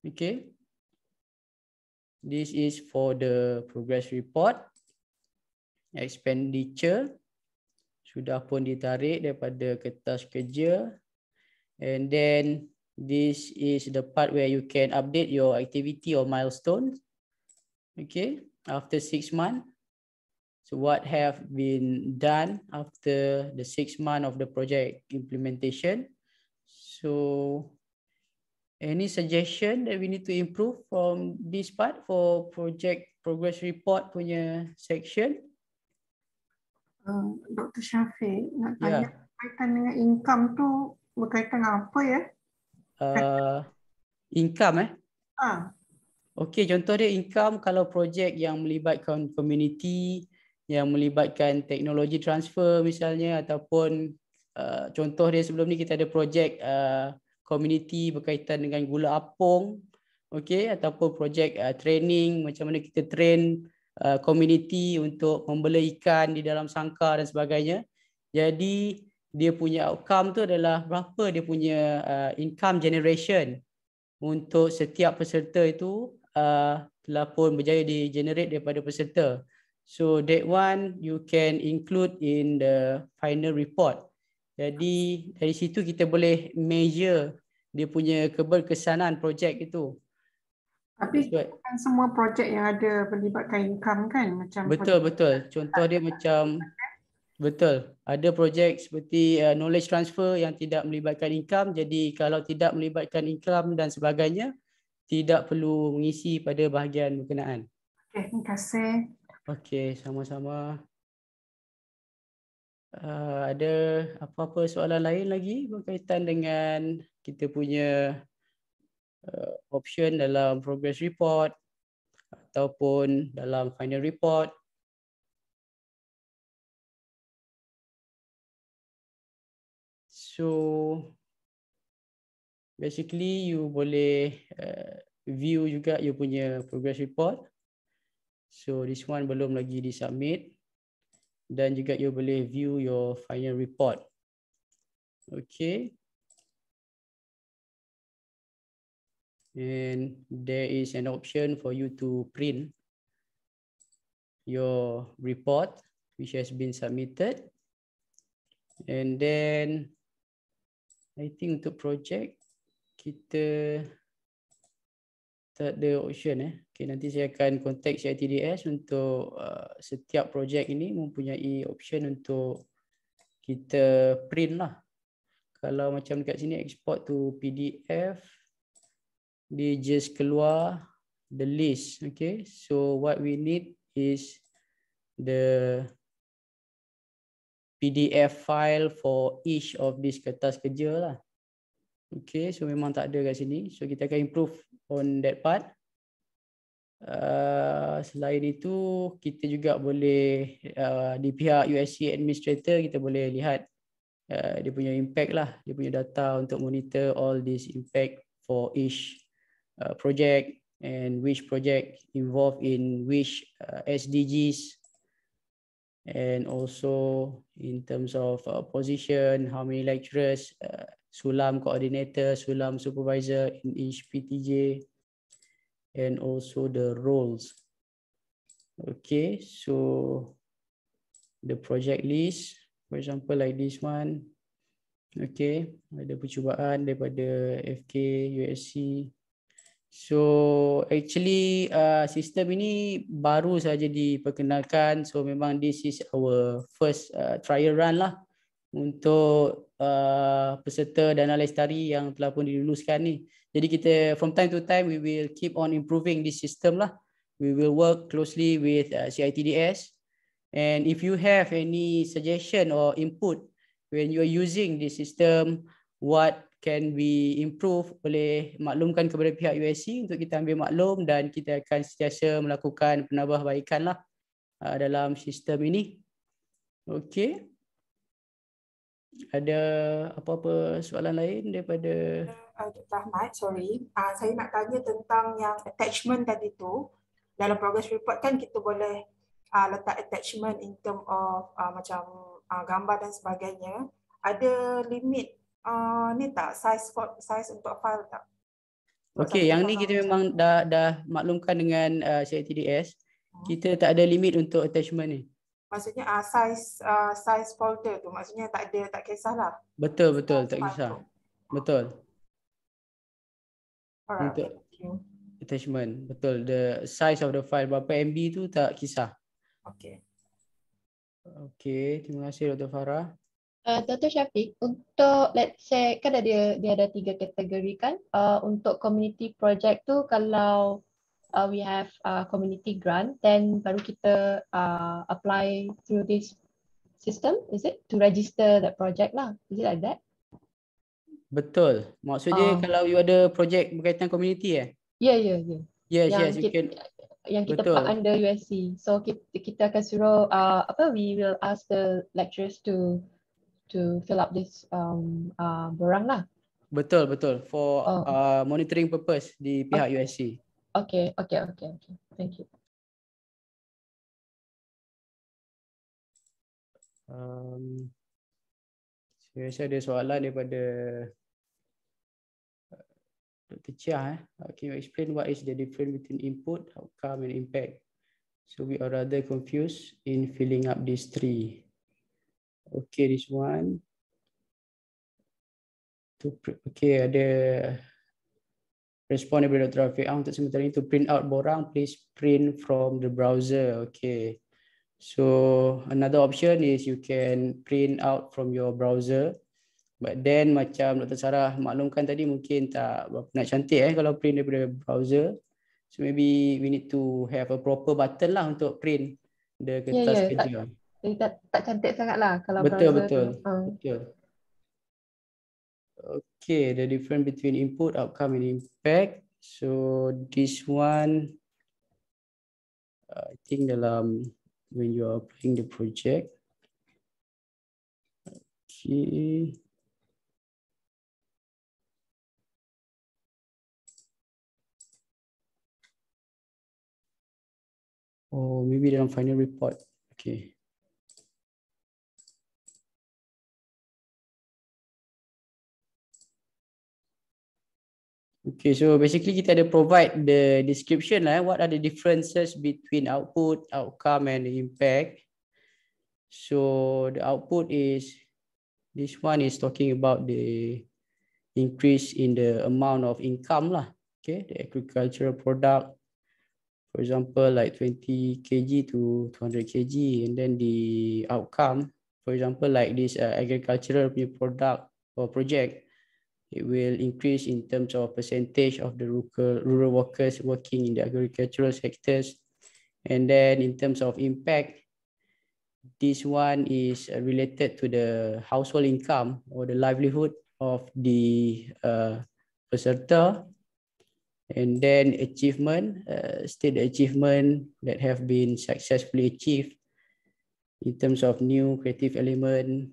B: Okay. This is for the progress report. Expenditure. Sudah pun ditarik daripada kertas kerja. And then this is the part where you can update your activity or milestones. Okay. After six months. So what have been done after the six month of the project implementation? So any suggestion that we need to improve from this part for project progress report punya section? Uh, Dr.
C: Syafiq, nak ya. tanya yeah. berkaitan dengan income tu berkaitan dengan apa ya?
B: Uh, income eh? Ah. Okay, contoh dia income kalau projek yang melibatkan community, yang melibatkan teknologi transfer misalnya ataupun uh, contoh dia sebelum ni kita ada projek uh, community berkaitan dengan gula apung okey ataupun projek uh, training macam mana kita train uh, community untuk membela ikan di dalam sangkar dan sebagainya jadi dia punya outcome tu adalah berapa dia punya uh, income generation untuk setiap peserta itu uh, telah pun berjaya di generate daripada peserta So that one you can include in the final report. Jadi dari situ kita boleh measure dia punya keberkesanan projek itu. Tapi so,
C: bukan semua projek yang ada melibatkan income kan macam Betul betul.
B: Contoh dia macam Betul. Ada projek seperti uh, knowledge transfer yang tidak melibatkan income. Jadi kalau tidak melibatkan income dan sebagainya, tidak perlu mengisi pada bahagian berkenaan. Okay, terima kasih. Okey, sama-sama. Uh, ada apa-apa soalan lain lagi berkaitan dengan kita punya uh, option dalam progress report ataupun dalam final report?
A: So,
B: basically you boleh uh, view juga you punya progress report. So this one belum lagi di submit dan juga you boleh view your final report. Okay. And there is an option for you to print your report which has been submitted. And then I think untuk project kita tak ada option eh. Okay, nanti saya akan kontak CITDS untuk uh, setiap projek ini mempunyai option untuk kita print lah. Kalau macam dekat sini export to PDF, dia just keluar the list. Okay, so what we need is the PDF file for each of this kertas kerja lah. Okay, so memang tak ada kat sini. So kita akan improve on that part. Eh, selain itu kita juga boleh uh, di pihak USC administrator kita boleh lihat uh, dia punya impact lah dia punya data untuk monitor all this impact for each uh, project and which project involved in which uh, SDGs and also in terms of uh, position how many lecturers uh, sulam coordinator sulam supervisor in each PTJ and also the roles. Okay, so the project list, for example, like this one. Okay, ada percubaan daripada FK, USC. So actually uh, sistem ini baru saja diperkenalkan. So memang this is our first uh, trial run lah untuk uh, peserta dana lestari yang telah pun diluluskan ni. Jadi kita from time to time we will keep on improving this system lah. We will work closely with uh, CITDS. And if you have any suggestion or input when you are using this system, what can we improve boleh maklumkan kepada pihak USC untuk kita ambil maklum dan kita akan sentiasa melakukan penambahbaikan lah uh, dalam sistem ini. Okay. Ada apa-apa soalan lain daripada... Uh.
D: Dr. Ahmad, sorry. Uh, saya nak tanya tentang yang attachment tadi tu. Dalam progress
C: report kan kita boleh uh, letak attachment in term of uh, macam uh, gambar dan sebagainya. Ada limit uh, ni tak? Size for, size untuk file tak?
B: Okey, yang ni kita memang dah dah maklumkan dengan uh, CITDS. Hmm. Kita tak ada limit untuk attachment ni.
C: Maksudnya uh, size uh, size folder tu maksudnya tak ada tak kisahlah.
B: Betul betul tak kisah. Betul. Alright. untuk okay. attachment betul the size of the file berapa MB tu tak kisah okay okay terima kasih Dr Farah
C: Uh, eh, Dr. Syafiq, untuk let's say kan ada, dia ada tiga kategori kan uh, untuk community project tu kalau uh, we have a community grant then baru kita uh, apply through this system is it to register that project lah is it like that
B: Betul. Maksudnya uh. kalau you ada projek berkaitan community eh?
C: Ya, ya, ya. Yes, yang yes, kita, can...
B: yang kita Betul. under
C: USC. So kita, kita akan suruh uh, apa we will ask the lecturers to to fill up this um uh, borang lah.
B: Betul, betul. For oh. uh, monitoring purpose di pihak okay. USC.
A: Okay, okay, okay, okay. Thank you. Um,
B: saya rasa ada soalan daripada Dr. Chia, eh? can you explain what is the difference between input, outcome, and impact? So we are rather confused in filling up these three. Okay, this one. To okay, the responsible traffic. I untuk sementara ini to print out borang, please print from the browser. Okay. So another option is you can print out from your browser. But then macam Dr. Sarah maklumkan tadi mungkin tak nak cantik eh kalau print daripada browser. So maybe we need to have a proper button lah untuk print the ya, kertas yeah, yeah. kerja. Tak,
C: eh, tak, tak cantik sangat lah kalau betul, browser.
B: Betul, tu, hmm. betul. Okay, the difference between input, outcome and impact. So this one, I think dalam when you are applying the project.
A: Okay. Oh, maybe dalam final report. Okay.
B: Okay, so basically kita ada provide the description lah. Eh, what are the differences between output, outcome and impact. So the output is, this one is talking about the increase in the amount of income lah. Okay, the agricultural product for example, like 20 kg to 200 kg. And then the outcome, for example, like this uh, agricultural product or project, it will increase in terms of percentage of the rural, rural workers working in the agricultural sectors. And then in terms of impact, this one is uh, related to the household income or the livelihood of the uh, peserta and then achievement uh, state the achievement that have been successfully achieved in terms of new creative element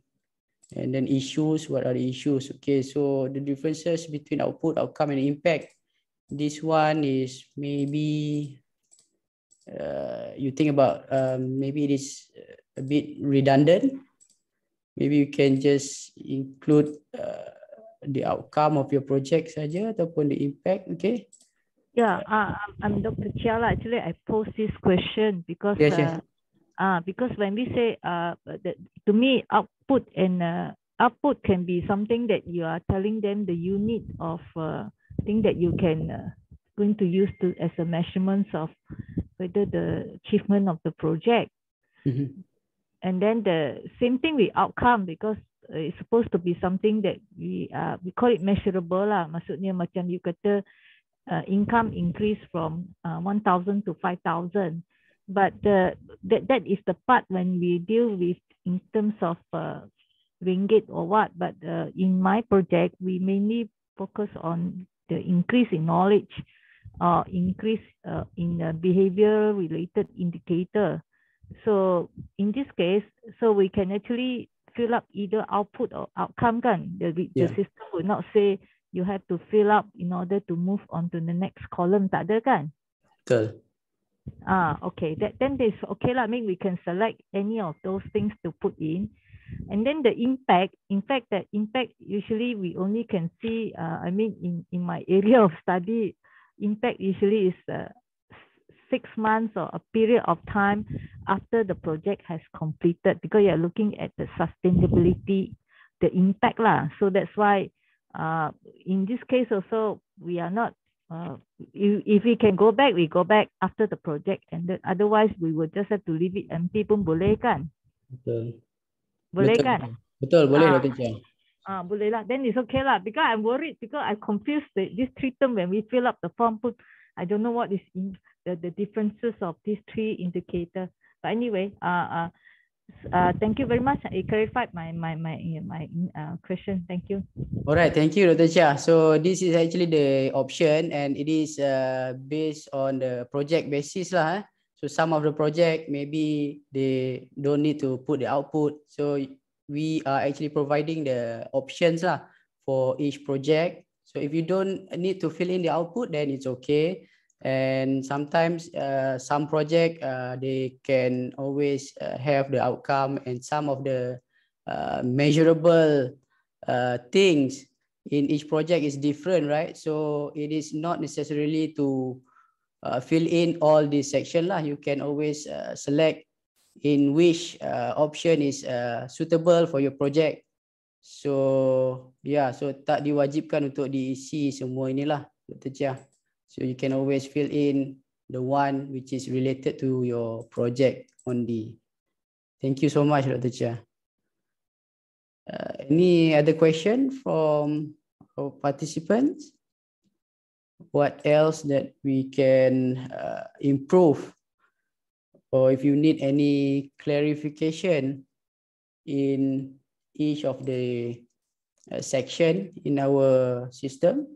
B: and then issues what are the issues okay so the differences between output outcome and impact this one is maybe uh, you think about um, maybe it is a bit redundant maybe you can just include uh, the outcome of your project saja ataupun the impact okay
D: Yeah, uh, I'm Dr. Chiala. Actually, I posed this question because yes, uh, yes. Uh, because when we say uh, the, to me output and uh, output can be something that you are telling them the unit of uh, thing that you can uh, going to use to as a measurements of whether the achievement of the project. Mm-hmm. And then the same thing with outcome because uh, it's supposed to be something that we uh, we call it measurable lah. Maksudnya macam you kata uh, income increase from uh, 1,000 to 5,000. But the, that, that is the part when we deal with in terms of uh, ringgit or what. But uh, in my project, we mainly focus on the increase in knowledge or uh, increase uh, in uh, behavior related indicator. So in this case, so we can actually fill up either output or outcome. Kan? The, yeah. the system will not say you have to fill up in order to move on to the next column tak ada kan? Betul. Ah, okay. That, then this okay lah. I mean, we can select any of those things to put in. And then the impact, in fact, the impact usually we only can see, uh, I mean, in, in my area of study, impact usually is uh, six months or a period of time after the project has completed because you're looking at the sustainability, the impact lah. So that's why uh, in this case also we are not uh, if, we can go back we go back after the project ended otherwise we will just have to leave it empty pun boleh kan
A: Betul. boleh kan
B: betul boleh lah teacher
D: ah boleh lah then it's okay lah because I'm worried because I confused the, this three term when we fill up the form put I don't know what is in the, the differences of these three indicator but anyway uh, uh, uh, thank you very much. It clarified my my my my uh, question. Thank you.
B: All right. Thank you, Dr. Chia. So this is actually the option, and it is uh, based on the project basis lah. Eh? So some of the project maybe they don't need to put the output. So we are actually providing the options lah for each project. So if you don't need to fill in the output, then it's okay and sometimes uh, some project uh, they can always uh, have the outcome and some of the uh, measurable uh, things in each project is different right so it is not necessarily to uh, fill in all this section lah you can always uh, select in which uh, option is uh, suitable for your project so yeah so tak diwajibkan untuk diisi semua inilah betul Chia. So you can always fill in the one which is related to your project only. Thank you so much, Dr. Chia. Uh, any other question from our participants? What else that we can uh, improve? Or if you need any clarification in each of the uh, section in our system,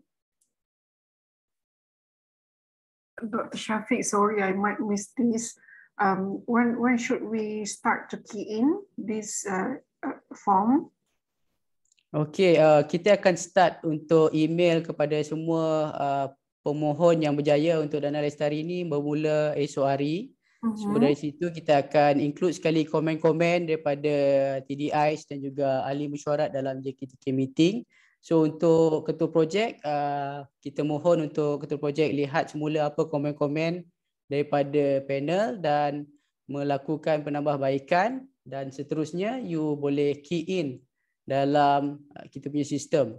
A: Dr. Shafiq, sorry, I might miss this. Um, when, when should we start to key in this uh, uh form?
B: Okay, uh, kita akan start untuk email kepada semua uh, pemohon yang berjaya untuk Dana Lestari ini bermula esok hari. Uh-huh. Mm-hmm. Semua dari situ kita akan include sekali komen-komen daripada TDI dan juga ahli mesyuarat dalam JKTK meeting. uh So untuk ketua projek, uh, kita mohon untuk ketua projek lihat semula apa komen-komen daripada panel dan melakukan penambahbaikan dan seterusnya you boleh key in dalam uh, kita punya sistem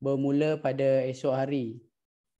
B: bermula pada esok hari.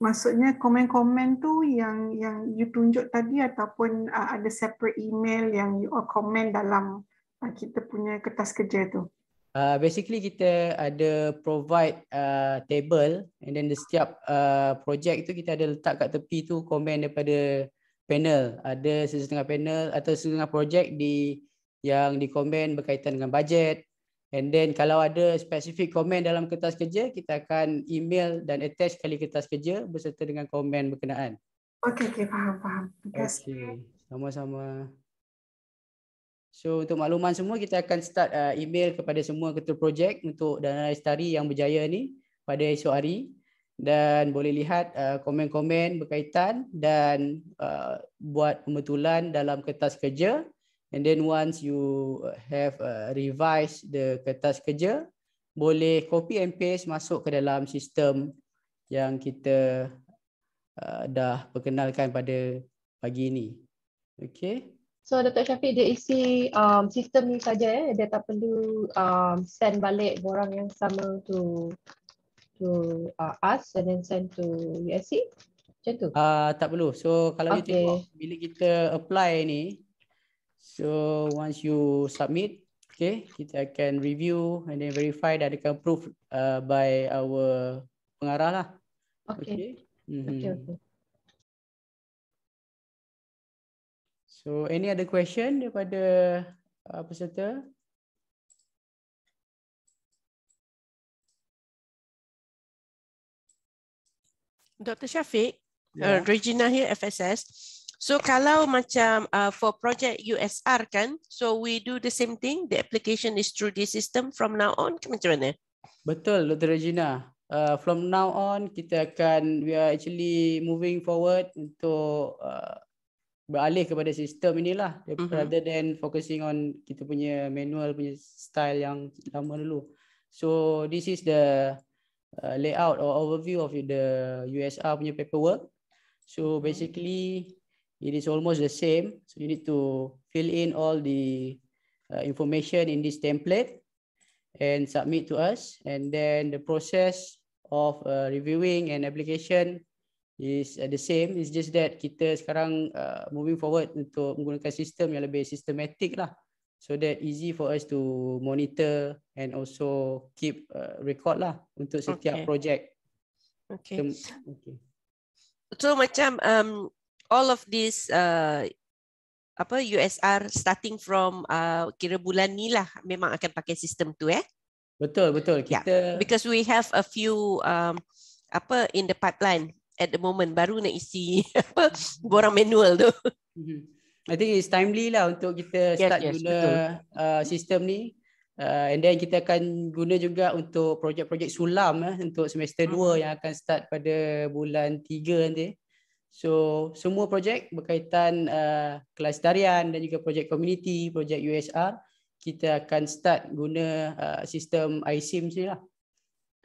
C: Maksudnya komen-komen tu yang yang you tunjuk tadi ataupun uh, ada separate email yang you uh, komen dalam uh, kita punya kertas kerja tu.
B: Uh, basically kita ada provide uh, table and then the setiap uh, project tu kita ada letak kat tepi tu komen daripada panel ada setengah panel atau setengah project di yang di komen berkaitan dengan budget and then kalau ada specific komen dalam kertas kerja kita akan email dan attach kali kertas kerja berserta dengan komen berkenaan Okay, okay, faham faham terima kasih okay. sama-sama So untuk makluman semua kita akan start uh, email kepada semua ketua projek untuk dana lestari yang berjaya ni pada esok hari dan boleh lihat uh, komen-komen uh, berkaitan dan uh, buat pembetulan dalam kertas kerja and then once you have uh, revise the kertas kerja boleh copy and paste masuk ke dalam sistem yang kita uh, dah perkenalkan pada pagi ini Okay.
C: So Dr. Syafiq dia isi um, sistem ni saja eh. Dia tak perlu um, send balik borang yang sama to to uh, us and then send to
B: USC. Macam tu? Uh, tak perlu. So kalau okay. you tengok bila kita apply ni. So once you submit. Okay, kita akan review and then verify dan akan approve uh, by our pengarah lah. Okay. Okay. Mm-hmm. okay, okay.
A: So any other question daripada uh, peserta? Dr. Shafiq, yeah. uh, ya. Regina here, FSS. So kalau macam uh,
E: for project USR kan, so we do the same thing, the application is through this system from
B: now on ke macam mana? Betul, Dr. Regina. Uh, from now on, kita akan, we are actually moving forward untuk uh, beralih kepada sistem inilah uh-huh. rather than focusing on kita punya manual punya style yang lama dulu. So this is the uh, layout or overview of the USR punya paperwork. So basically it is almost the same. So you need to fill in all the uh, information in this template and submit to us and then the process of uh, reviewing an application is uh, the same. It's just that kita sekarang uh, moving forward untuk menggunakan sistem yang lebih systematic lah, so that easy for us to monitor and also keep uh, record lah untuk setiap okay. project.
A: Okay. So,
B: okay.
E: So macam um, all of this uh, apa USR starting from uh, kira bulan ni lah memang akan pakai sistem tu eh.
B: Betul betul ya. kita. Yeah. Because
E: we have a few um, apa in the pipeline
B: at the moment baru nak isi apa borang manual tu. Mm-hmm. I think it's timely lah untuk kita start yes, yes, guna uh, sistem ni uh, and then kita akan guna juga untuk projek-projek sulam eh, untuk semester 2 hmm. yang akan start pada bulan 3 nanti. So semua projek berkaitan uh, kelas tarian dan juga projek community, projek USR kita akan start guna uh, sistem iSIM sini lah.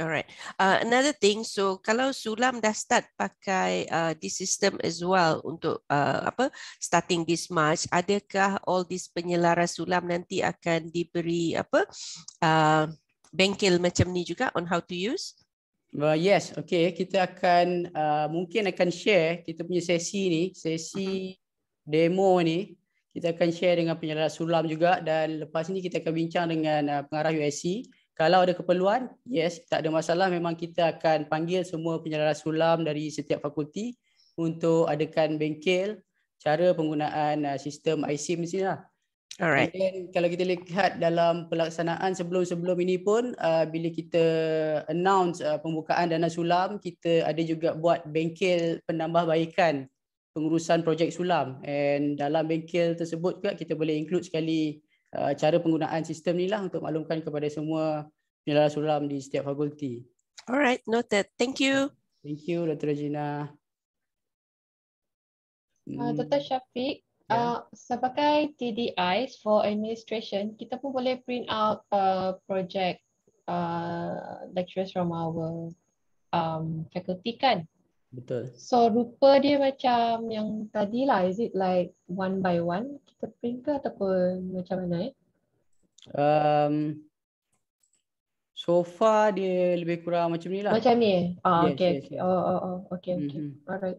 B: Alright. Uh, another thing, so kalau Sulam dah
E: start pakai uh, this system as well untuk uh, apa starting this March, adakah all this penyelaras Sulam nanti akan diberi apa uh,
B: bengkel macam ni juga on how to use? Uh, yes, okay. Kita akan uh, mungkin akan share kita punya sesi ni, sesi uh-huh. demo ni. Kita akan share dengan penyelaras Sulam juga dan lepas ni kita akan bincang dengan uh, pengarah USC. Kalau ada keperluan, yes, tak ada masalah. Memang kita akan panggil semua penyelaras sulam dari setiap fakulti untuk adakan bengkel cara penggunaan uh, sistem IC mesti lah. Alright. Then, kalau kita lihat dalam pelaksanaan sebelum-sebelum ini pun, uh, bila kita announce uh, pembukaan dana sulam, kita ada juga buat bengkel penambahbaikan pengurusan projek sulam. And dalam bengkel tersebut juga kita boleh include sekali Ah, cara penggunaan sistem ni lah untuk maklumkan kepada semua penyelara sulam di setiap fakulti. Alright, noted. Thank you. Thank you, Dr. Regina. Ah, hmm. Uh, Dr.
E: Syafiq, yeah. Ya. uh,
C: sebagai TDI for administration, kita pun boleh print out a ah, project uh, lecturers from our um, faculty kan? Betul. So rupa dia macam yang tadi lah. Is it like one by one kita print ke ataupun macam mana eh?
B: Um, so far dia lebih kurang macam ni lah. Macam ni eh? Ah, yes, okay, yes, okay. Oh, oh, oh. Okay, okay. Mm-hmm. Alright.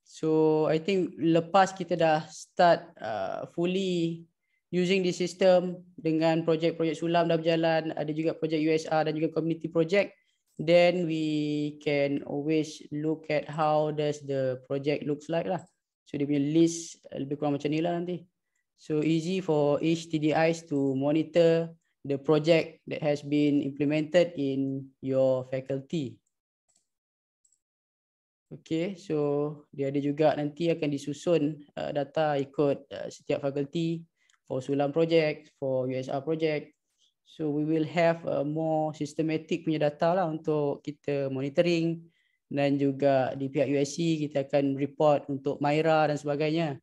B: So I think lepas kita dah start uh, fully using the system dengan projek-projek sulam dah berjalan, ada juga projek USR dan juga community project then we can always look at how does the project looks like lah. So dia punya list eh, lebih kurang macam ni lah nanti. So easy for each TDIs to monitor the project that has been implemented in your faculty. Okay, so dia ada juga nanti akan disusun uh, data ikut uh, setiap faculty for Sulam project, for USR project. So we will have a more systematic punya data lah untuk kita monitoring dan juga di pihak USC kita akan report untuk Myra dan sebagainya.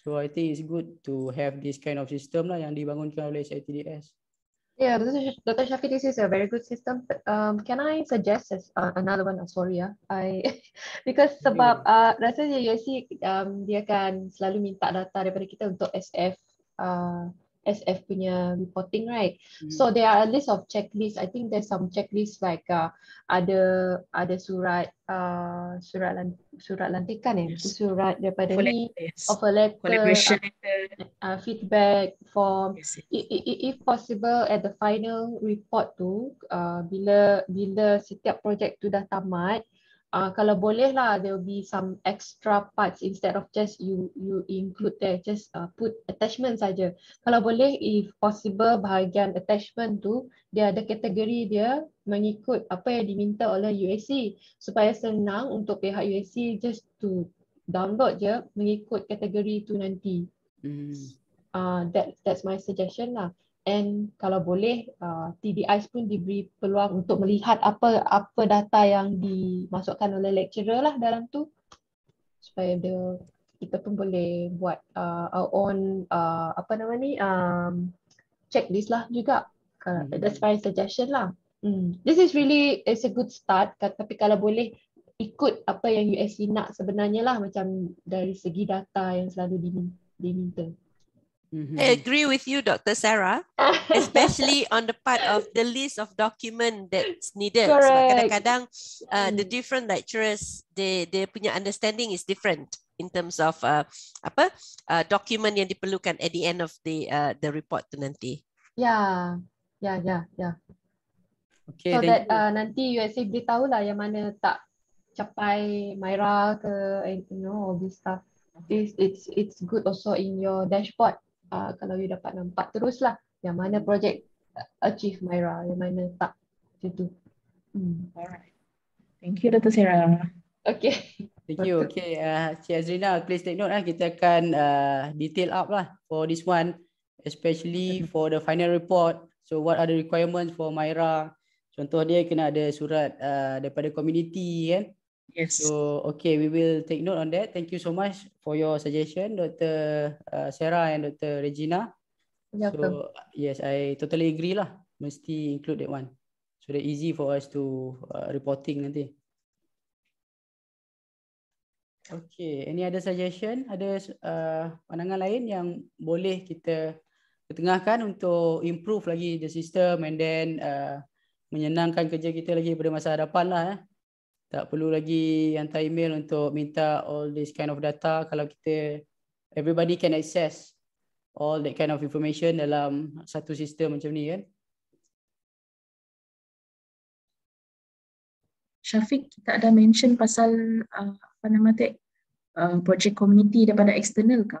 B: So I think it's good to have this kind of system lah yang dibangunkan oleh CITDS.
C: Yeah, Dr. Shafi, this is a very good system. But, um, can I suggest uh, another one? Oh, sorry, ya. I because sebab uh, rasa dia USC um, dia akan selalu minta data daripada kita untuk SF uh, SF punya reporting right mm. so there are a list of checklist i think there's some checklist like uh, ada ada surat uh, surat lan, surat lantikan eh yes. surat daripada ni of a letter uh, uh, feedback form yes, yes. if possible at the final report tu uh, bila bila setiap projek tu dah tamat uh, uh, kalau boleh lah, there will be some extra parts instead of just you you include there, just uh, put attachment saja. Kalau boleh, if possible, bahagian attachment tu, dia ada kategori dia mengikut apa yang diminta oleh UAC. Supaya senang untuk pihak UAC just to download je mengikut kategori tu nanti. Mm. Uh, that that's my suggestion lah and kalau boleh uh, TDI pun diberi peluang untuk melihat apa apa data yang dimasukkan oleh lecturer lah dalam tu supaya dia kita pun boleh buat uh, our own uh, apa nama ni um, checklist lah juga uh, that's my suggestion lah mm. this is really it's a good start tapi kalau boleh ikut apa yang USC nak sebenarnya lah macam dari segi data yang selalu diminta. Dimin-
E: Mm-hmm. I agree with you, Dr. Sarah, especially on the part of the list of document that's needed. Correct. kadang-kadang uh, mm. the different lecturers, they, they punya understanding is different in terms of uh, apa uh, document yang diperlukan at the end of the uh, the report tu nanti.
C: Yeah, yeah, yeah, yeah.
E: Okay, so then that uh,
C: nanti USA beritahu lah yang mana tak capai Myra ke, you know, all this stuff. This it's it's good also in your dashboard uh, kalau you dapat nampak teruslah yang mana project uh, achieve Myra, yang mana tak macam
D: Hmm. Alright. Thank you Dr. Sarah.
B: Okay. Thank you. Okay. Uh, Cik Azrina, please take note. lah. kita akan uh, detail up lah for this one, especially for the final report. So what are the requirements for Myra? Contoh dia kena ada surat uh, daripada community kan. Eh? Yes. So okay, we will take note on that. Thank you so much for your suggestion, Dr. Uh, Sarah and Dr. Regina. Yeah. So yes, I totally agree lah. Mesti include that one. So that easy for us to uh, reporting nanti. Okay, any other suggestion? Ada uh, pandangan lain yang boleh kita ketengahkan untuk improve lagi the system and then uh, menyenangkan kerja kita lagi pada masa hadapan lah. Eh? tak perlu lagi hantar email untuk minta all this kind of data kalau kita everybody can access all that kind of information dalam satu sistem macam ni kan
A: Syafiq kita ada mention pasal uh, apa nama tu uh, project community daripada
B: external ke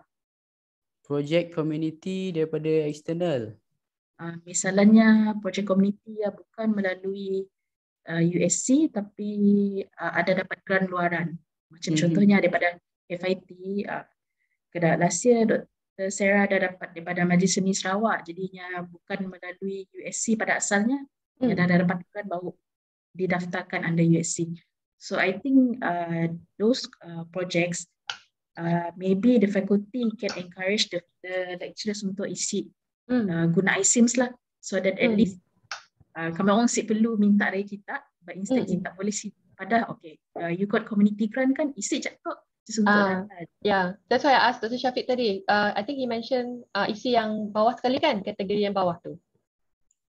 B: project community daripada external Uh, ah, misalnya projek komuniti yang bukan melalui USC uh, tapi
D: uh, ada dapat grant luaran. Macam mm-hmm. contohnya daripada FIT, uh, kena last Dr. Sarah ada dapat daripada Majlis Seni Sarawak jadinya bukan melalui USC pada asalnya, mm. dia hmm. ada dapat grant baru didaftarkan under USC. So I think uh, those uh, projects, uh, maybe the faculty can encourage the, the lecturers untuk isi mm. uh, guna ISIMS lah so that at mm. least Uh, kalau orang sikit perlu minta dari kita but instead kita hmm boleh sikit padah okay uh, you got community grant kan Isi cakap Uh, yeah, ya, that's why
C: I ask Dr. Syafiq tadi. Uh, I think he mentioned uh, isi yang bawah sekali kan, kategori yang bawah
D: tu.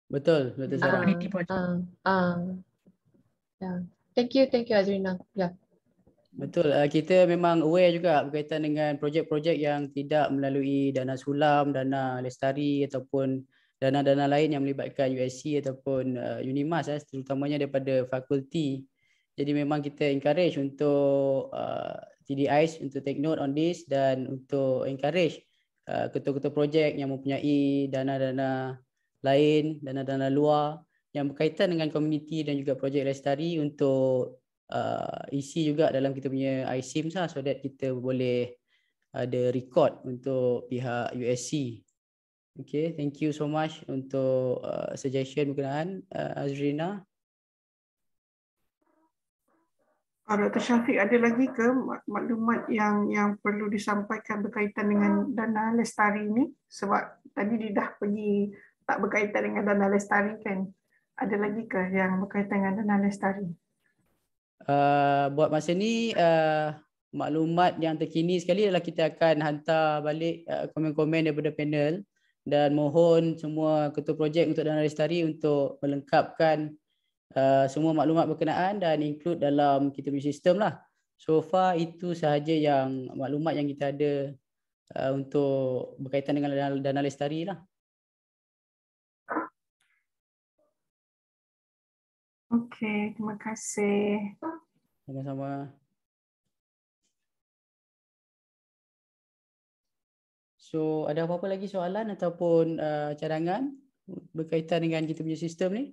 B: Betul, Dr. Syafiq.
C: Uh, uh, uh, yeah. Thank you, thank you Azrina. Yeah.
B: Betul, uh, kita memang aware juga berkaitan dengan projek-projek yang tidak melalui dana sulam, dana lestari ataupun dana-dana lain yang melibatkan USC ataupun uh, UNIMAS eh, terutamanya daripada fakulti. Jadi memang kita encourage untuk uh, TDIs untuk take note on this dan untuk encourage uh, ketua-ketua projek yang mempunyai dana-dana lain, dana-dana luar yang berkaitan dengan community dan juga projek lestari untuk uh, isi juga dalam kita punya iSIM lah so that kita boleh uh, ada record untuk pihak USC Okay, thank you so much untuk uh, suggestion berkenaan uh, Azrina. Ada Dr. Syafiq ada lagi ke maklumat yang yang perlu disampaikan
C: berkaitan dengan dana lestari ini? Sebab tadi dia dah pergi tak berkaitan dengan dana lestari kan? Ada lagi ke yang berkaitan dengan dana lestari?
B: Uh, buat masa ni uh, maklumat yang terkini sekali adalah kita akan hantar balik uh, komen-komen daripada panel dan mohon semua ketua projek untuk Danau Lestari untuk melengkapkan uh, semua maklumat berkenaan dan include dalam kita punya sistem lah. So far itu sahaja yang maklumat yang kita ada uh, untuk berkaitan dengan Danau Lestari lah.
A: Okay, terima kasih. Sama-sama.
B: So ada apa-apa lagi soalan ataupun uh, cadangan berkaitan dengan kita punya sistem ni?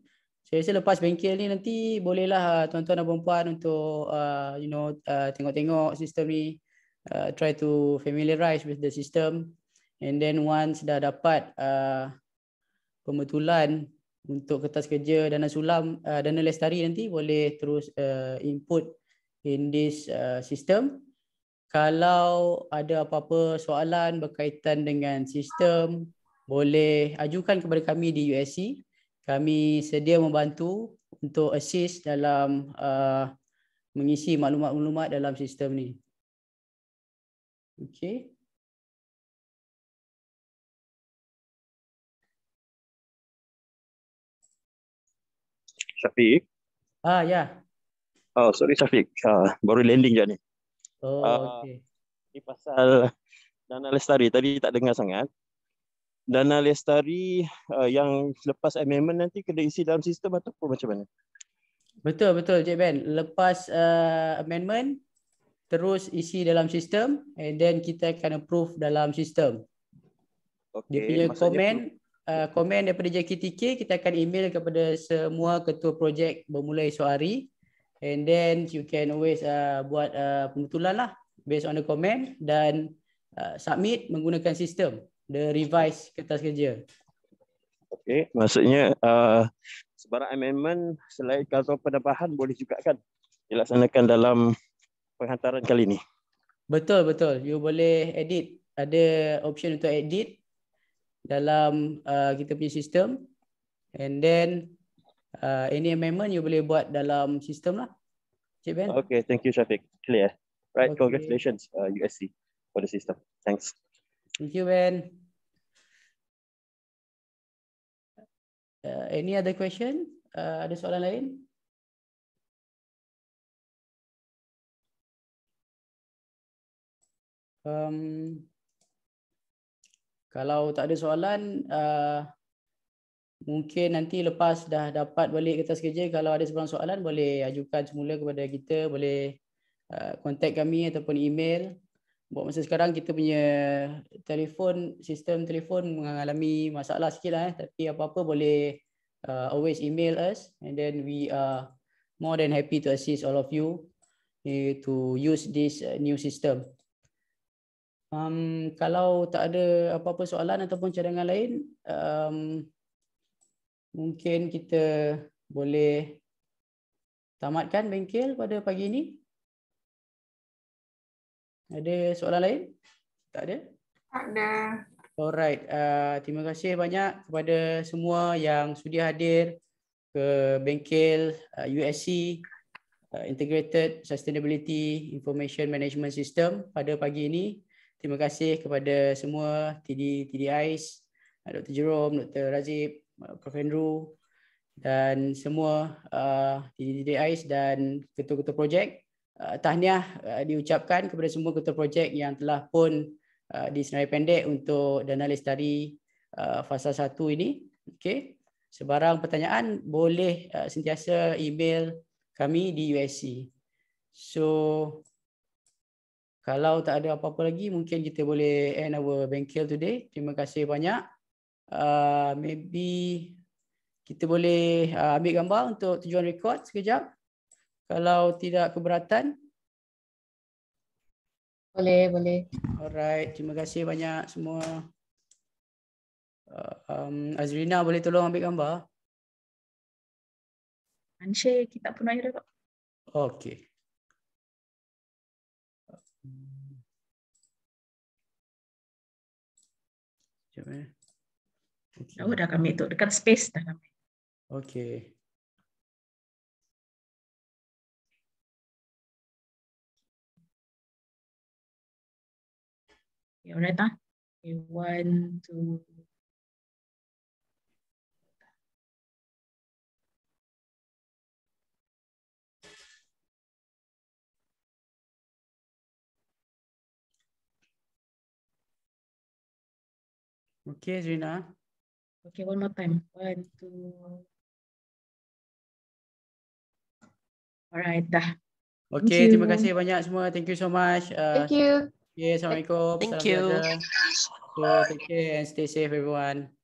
B: Saya rasa lepas bengkel ni nanti bolehlah uh, tuan-tuan dan puan untuk uh, you know uh, tengok-tengok sistem ni uh, try to familiarize with the system and then once dah dapat uh, pembetulan untuk kertas kerja dana sulam uh, dana lestari nanti boleh terus uh, input in this uh, system kalau ada apa-apa soalan berkaitan dengan sistem boleh ajukan kepada kami di USC kami sedia membantu untuk assist dalam uh, mengisi maklumat-maklumat dalam sistem ni Okay.
A: Safiq ah ya yeah. oh sorry Safiq uh, ah, baru landing je ni Oh, ah, okay. uh, pasal
B: Dana
C: Lestari tadi tak dengar sangat. Dana Lestari uh, yang lepas amendment nanti kena isi dalam sistem ataupun macam mana?
B: Betul, betul Cik Ben. Lepas uh, amendment, terus isi dalam sistem and then kita akan approve dalam sistem. Okay, dia punya komen, uh, komen daripada JKTK, kita akan email kepada semua ketua projek bermula esok hari and then you can always uh, buat uh, pembetulan lah based on the comment dan uh, submit menggunakan sistem the revise kertas kerja. Okay,
C: maksudnya uh,
B: sebarang amendment selain kalau penambahan boleh juga kan dilaksanakan
C: dalam penghantaran kali ini.
B: Betul betul, you boleh edit ada option untuk edit dalam uh, kita punya sistem and then uh, any amendment you boleh buat dalam sistem lah. Cik Ben.
A: Okay, thank you Shafiq. Clear. Right, okay. congratulations uh, USC for the system. Thanks.
B: Thank you Ben.
A: Uh, any other question? Uh, ada soalan lain? Um,
B: kalau tak ada soalan, uh, mungkin nanti lepas dah dapat balik kertas kerja kalau ada sebarang soalan boleh ajukan semula kepada kita boleh uh, kami ataupun email buat masa sekarang kita punya telefon sistem telefon mengalami masalah sikit lah eh. tapi apa-apa boleh uh, always email us and then we are more than happy to assist all of you eh, to use this uh, new system um, kalau tak ada apa-apa soalan ataupun cadangan lain um, mungkin kita boleh tamatkan bengkel pada pagi ini. Ada soalan lain? Tak ada? Tak ada. Alright. Uh, terima kasih banyak kepada semua yang sudi hadir ke bengkel uh, USC uh, Integrated Sustainability Information Management System pada pagi ini. Terima kasih kepada semua TD, TDIs, Dr. Jerome, Dr. Razib, Uh, Prof. Andrew dan semua uh, didik-didik AIS dan ketua-ketua projek. Uh, tahniah uh, diucapkan kepada semua ketua projek yang telah pun uh, di senarai pendek untuk dana lestari uh, fasa 1 ini. Okey, Sebarang pertanyaan boleh uh, sentiasa email kami di USC. So kalau tak ada apa-apa lagi mungkin kita boleh end our bengkel today. Terima kasih banyak. Uh, maybe kita boleh uh, ambil gambar untuk tujuan rekod sekejap. Kalau tidak keberatan.
A: Boleh, boleh.
B: Alright, terima kasih banyak semua. Uh, um, Azrina boleh tolong ambil gambar? Anshay, kita pun ada kok.
A: Okay. Jom eh. Okay. Oh, dah kami tu dekat space dah kami. Okay. Okay, alright Okay, one, two. Okay, Gina. Okay, one more time. One, two. Alright,
B: dah. Okay, terima kasih banyak semua. Thank you so much. Uh, Thank you. Yeah, Assalamualaikum. Thank Salam you. Jaga. So, and stay safe, everyone.